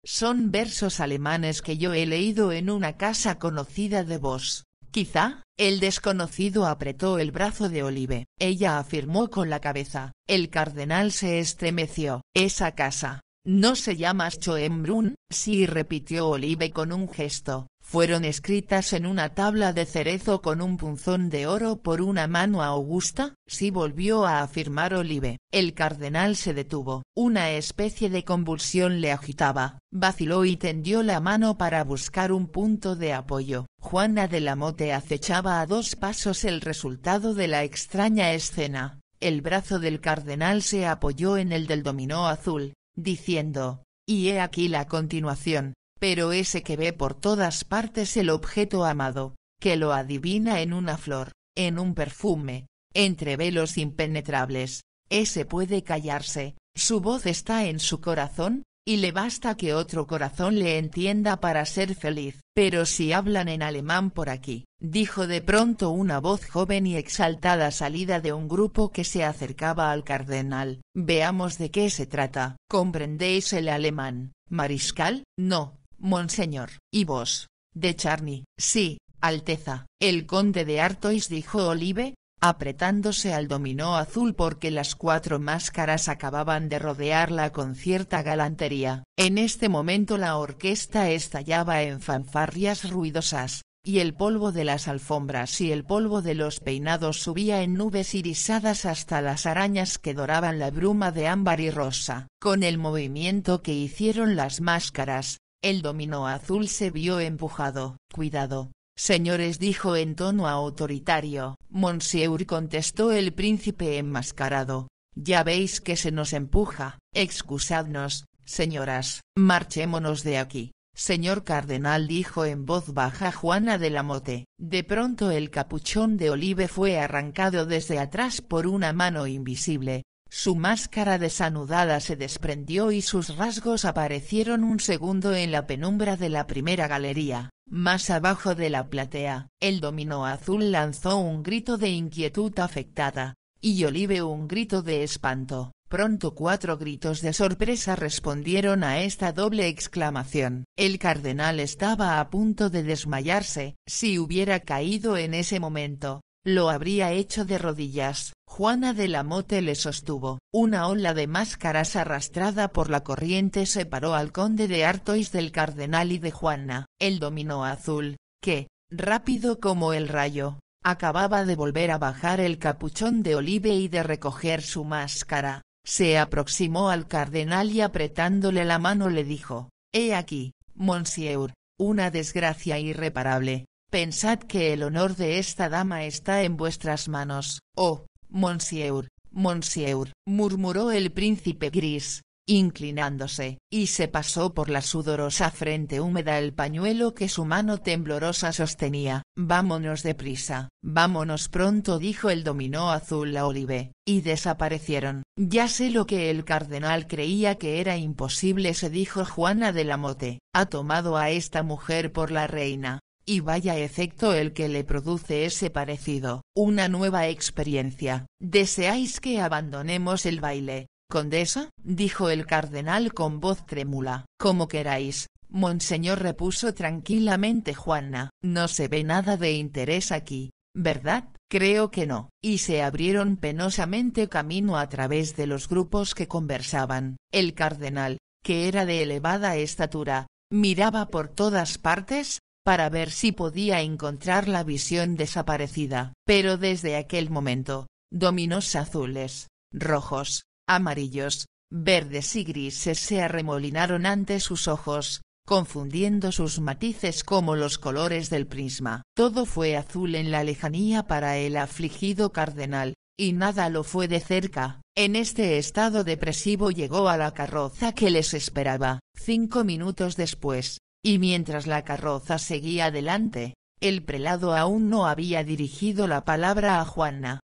Son versos alemanes que yo he leído en una casa conocida de vos. Quizá, el desconocido apretó el brazo de Olive. Ella afirmó con la cabeza. El cardenal se estremeció. Esa casa, no se llama Schoenbrunn, sí repitió Olive con un gesto fueron escritas en una tabla de cerezo con un punzón de oro por una mano augusta, si volvió a afirmar Olive. El cardenal se detuvo, una especie de convulsión le agitaba, vaciló y tendió la mano para buscar un punto de apoyo. Juana de la Mote acechaba a dos pasos el resultado de la extraña escena, el brazo del cardenal se apoyó en el del dominó azul, diciendo, y he aquí la continuación pero ese que ve por todas partes el objeto amado, que lo adivina en una flor, en un perfume, entre velos impenetrables, ese puede callarse, su voz está en su corazón, y le basta que otro corazón le entienda para ser feliz. Pero si hablan en alemán por aquí, dijo de pronto una voz joven y exaltada salida de un grupo que se acercaba al cardenal. Veamos de qué se trata. ¿Comprendéis el alemán, mariscal? No, Monseñor, y vos, de Charny, sí, Alteza, el conde de Artois dijo Olive, apretándose al dominó azul porque las cuatro máscaras acababan de rodearla con cierta galantería. En este momento la orquesta estallaba en fanfarrias ruidosas, y el polvo de las alfombras y el polvo de los peinados subía en nubes irisadas hasta las arañas que doraban la bruma de ámbar y rosa. Con el movimiento que hicieron las máscaras, el dominó azul se vio empujado. Cuidado, señores dijo en tono autoritario. Monsieur contestó el príncipe enmascarado. Ya veis que se nos empuja, excusadnos, señoras, marchémonos de aquí. Señor cardenal dijo en voz baja Juana de la Mote. De pronto el capuchón de Olive fue arrancado desde atrás por una mano invisible, su máscara desanudada se desprendió y sus rasgos aparecieron un segundo en la penumbra de la primera galería, más abajo de la platea. El dominó azul lanzó un grito de inquietud afectada, y Olive un grito de espanto. Pronto cuatro gritos de sorpresa respondieron a esta doble exclamación. El cardenal estaba a punto de desmayarse, si hubiera caído en ese momento. Lo habría hecho de rodillas, Juana de la Mote le sostuvo. Una ola de máscaras arrastrada por la corriente separó al conde de Artois del cardenal y de Juana. El dominó azul, que, rápido como el rayo, acababa de volver a bajar el capuchón de Olive y de recoger su máscara, se aproximó al cardenal y apretándole la mano le dijo, He aquí, monsieur, una desgracia irreparable, pensad que el honor de esta dama está en vuestras manos, oh, monsieur, monsieur, murmuró el príncipe gris, inclinándose, y se pasó por la sudorosa frente húmeda el pañuelo que su mano temblorosa sostenía. Vámonos deprisa, vámonos pronto dijo el dominó azul a Olive, y desaparecieron. Ya sé lo que el cardenal creía que era imposible se dijo Juana de la Mote, ha tomado a esta mujer por la reina, y vaya efecto el que le produce ese parecido, una nueva experiencia. ¿Deseáis que abandonemos el baile, condesa? dijo el cardenal con voz trémula. Como queráis, monseñor repuso tranquilamente Juana. No se ve nada de interés aquí, ¿verdad? Creo que no. Y se abrieron penosamente camino a través de los grupos que conversaban. El cardenal, que era de elevada estatura, miraba por todas partes, para ver si podía encontrar la visión desaparecida. Pero desde aquel momento, dominos azules, rojos, amarillos, verdes y grises se arremolinaron ante sus ojos, confundiendo sus matices como los colores del prisma. Todo fue azul en la lejanía para el afligido cardenal, y nada lo fue de cerca. En este estado depresivo llegó a la carroza que les esperaba. Cinco minutos después, y mientras la carroza seguía adelante, el prelado aún no había dirigido la palabra a Juana.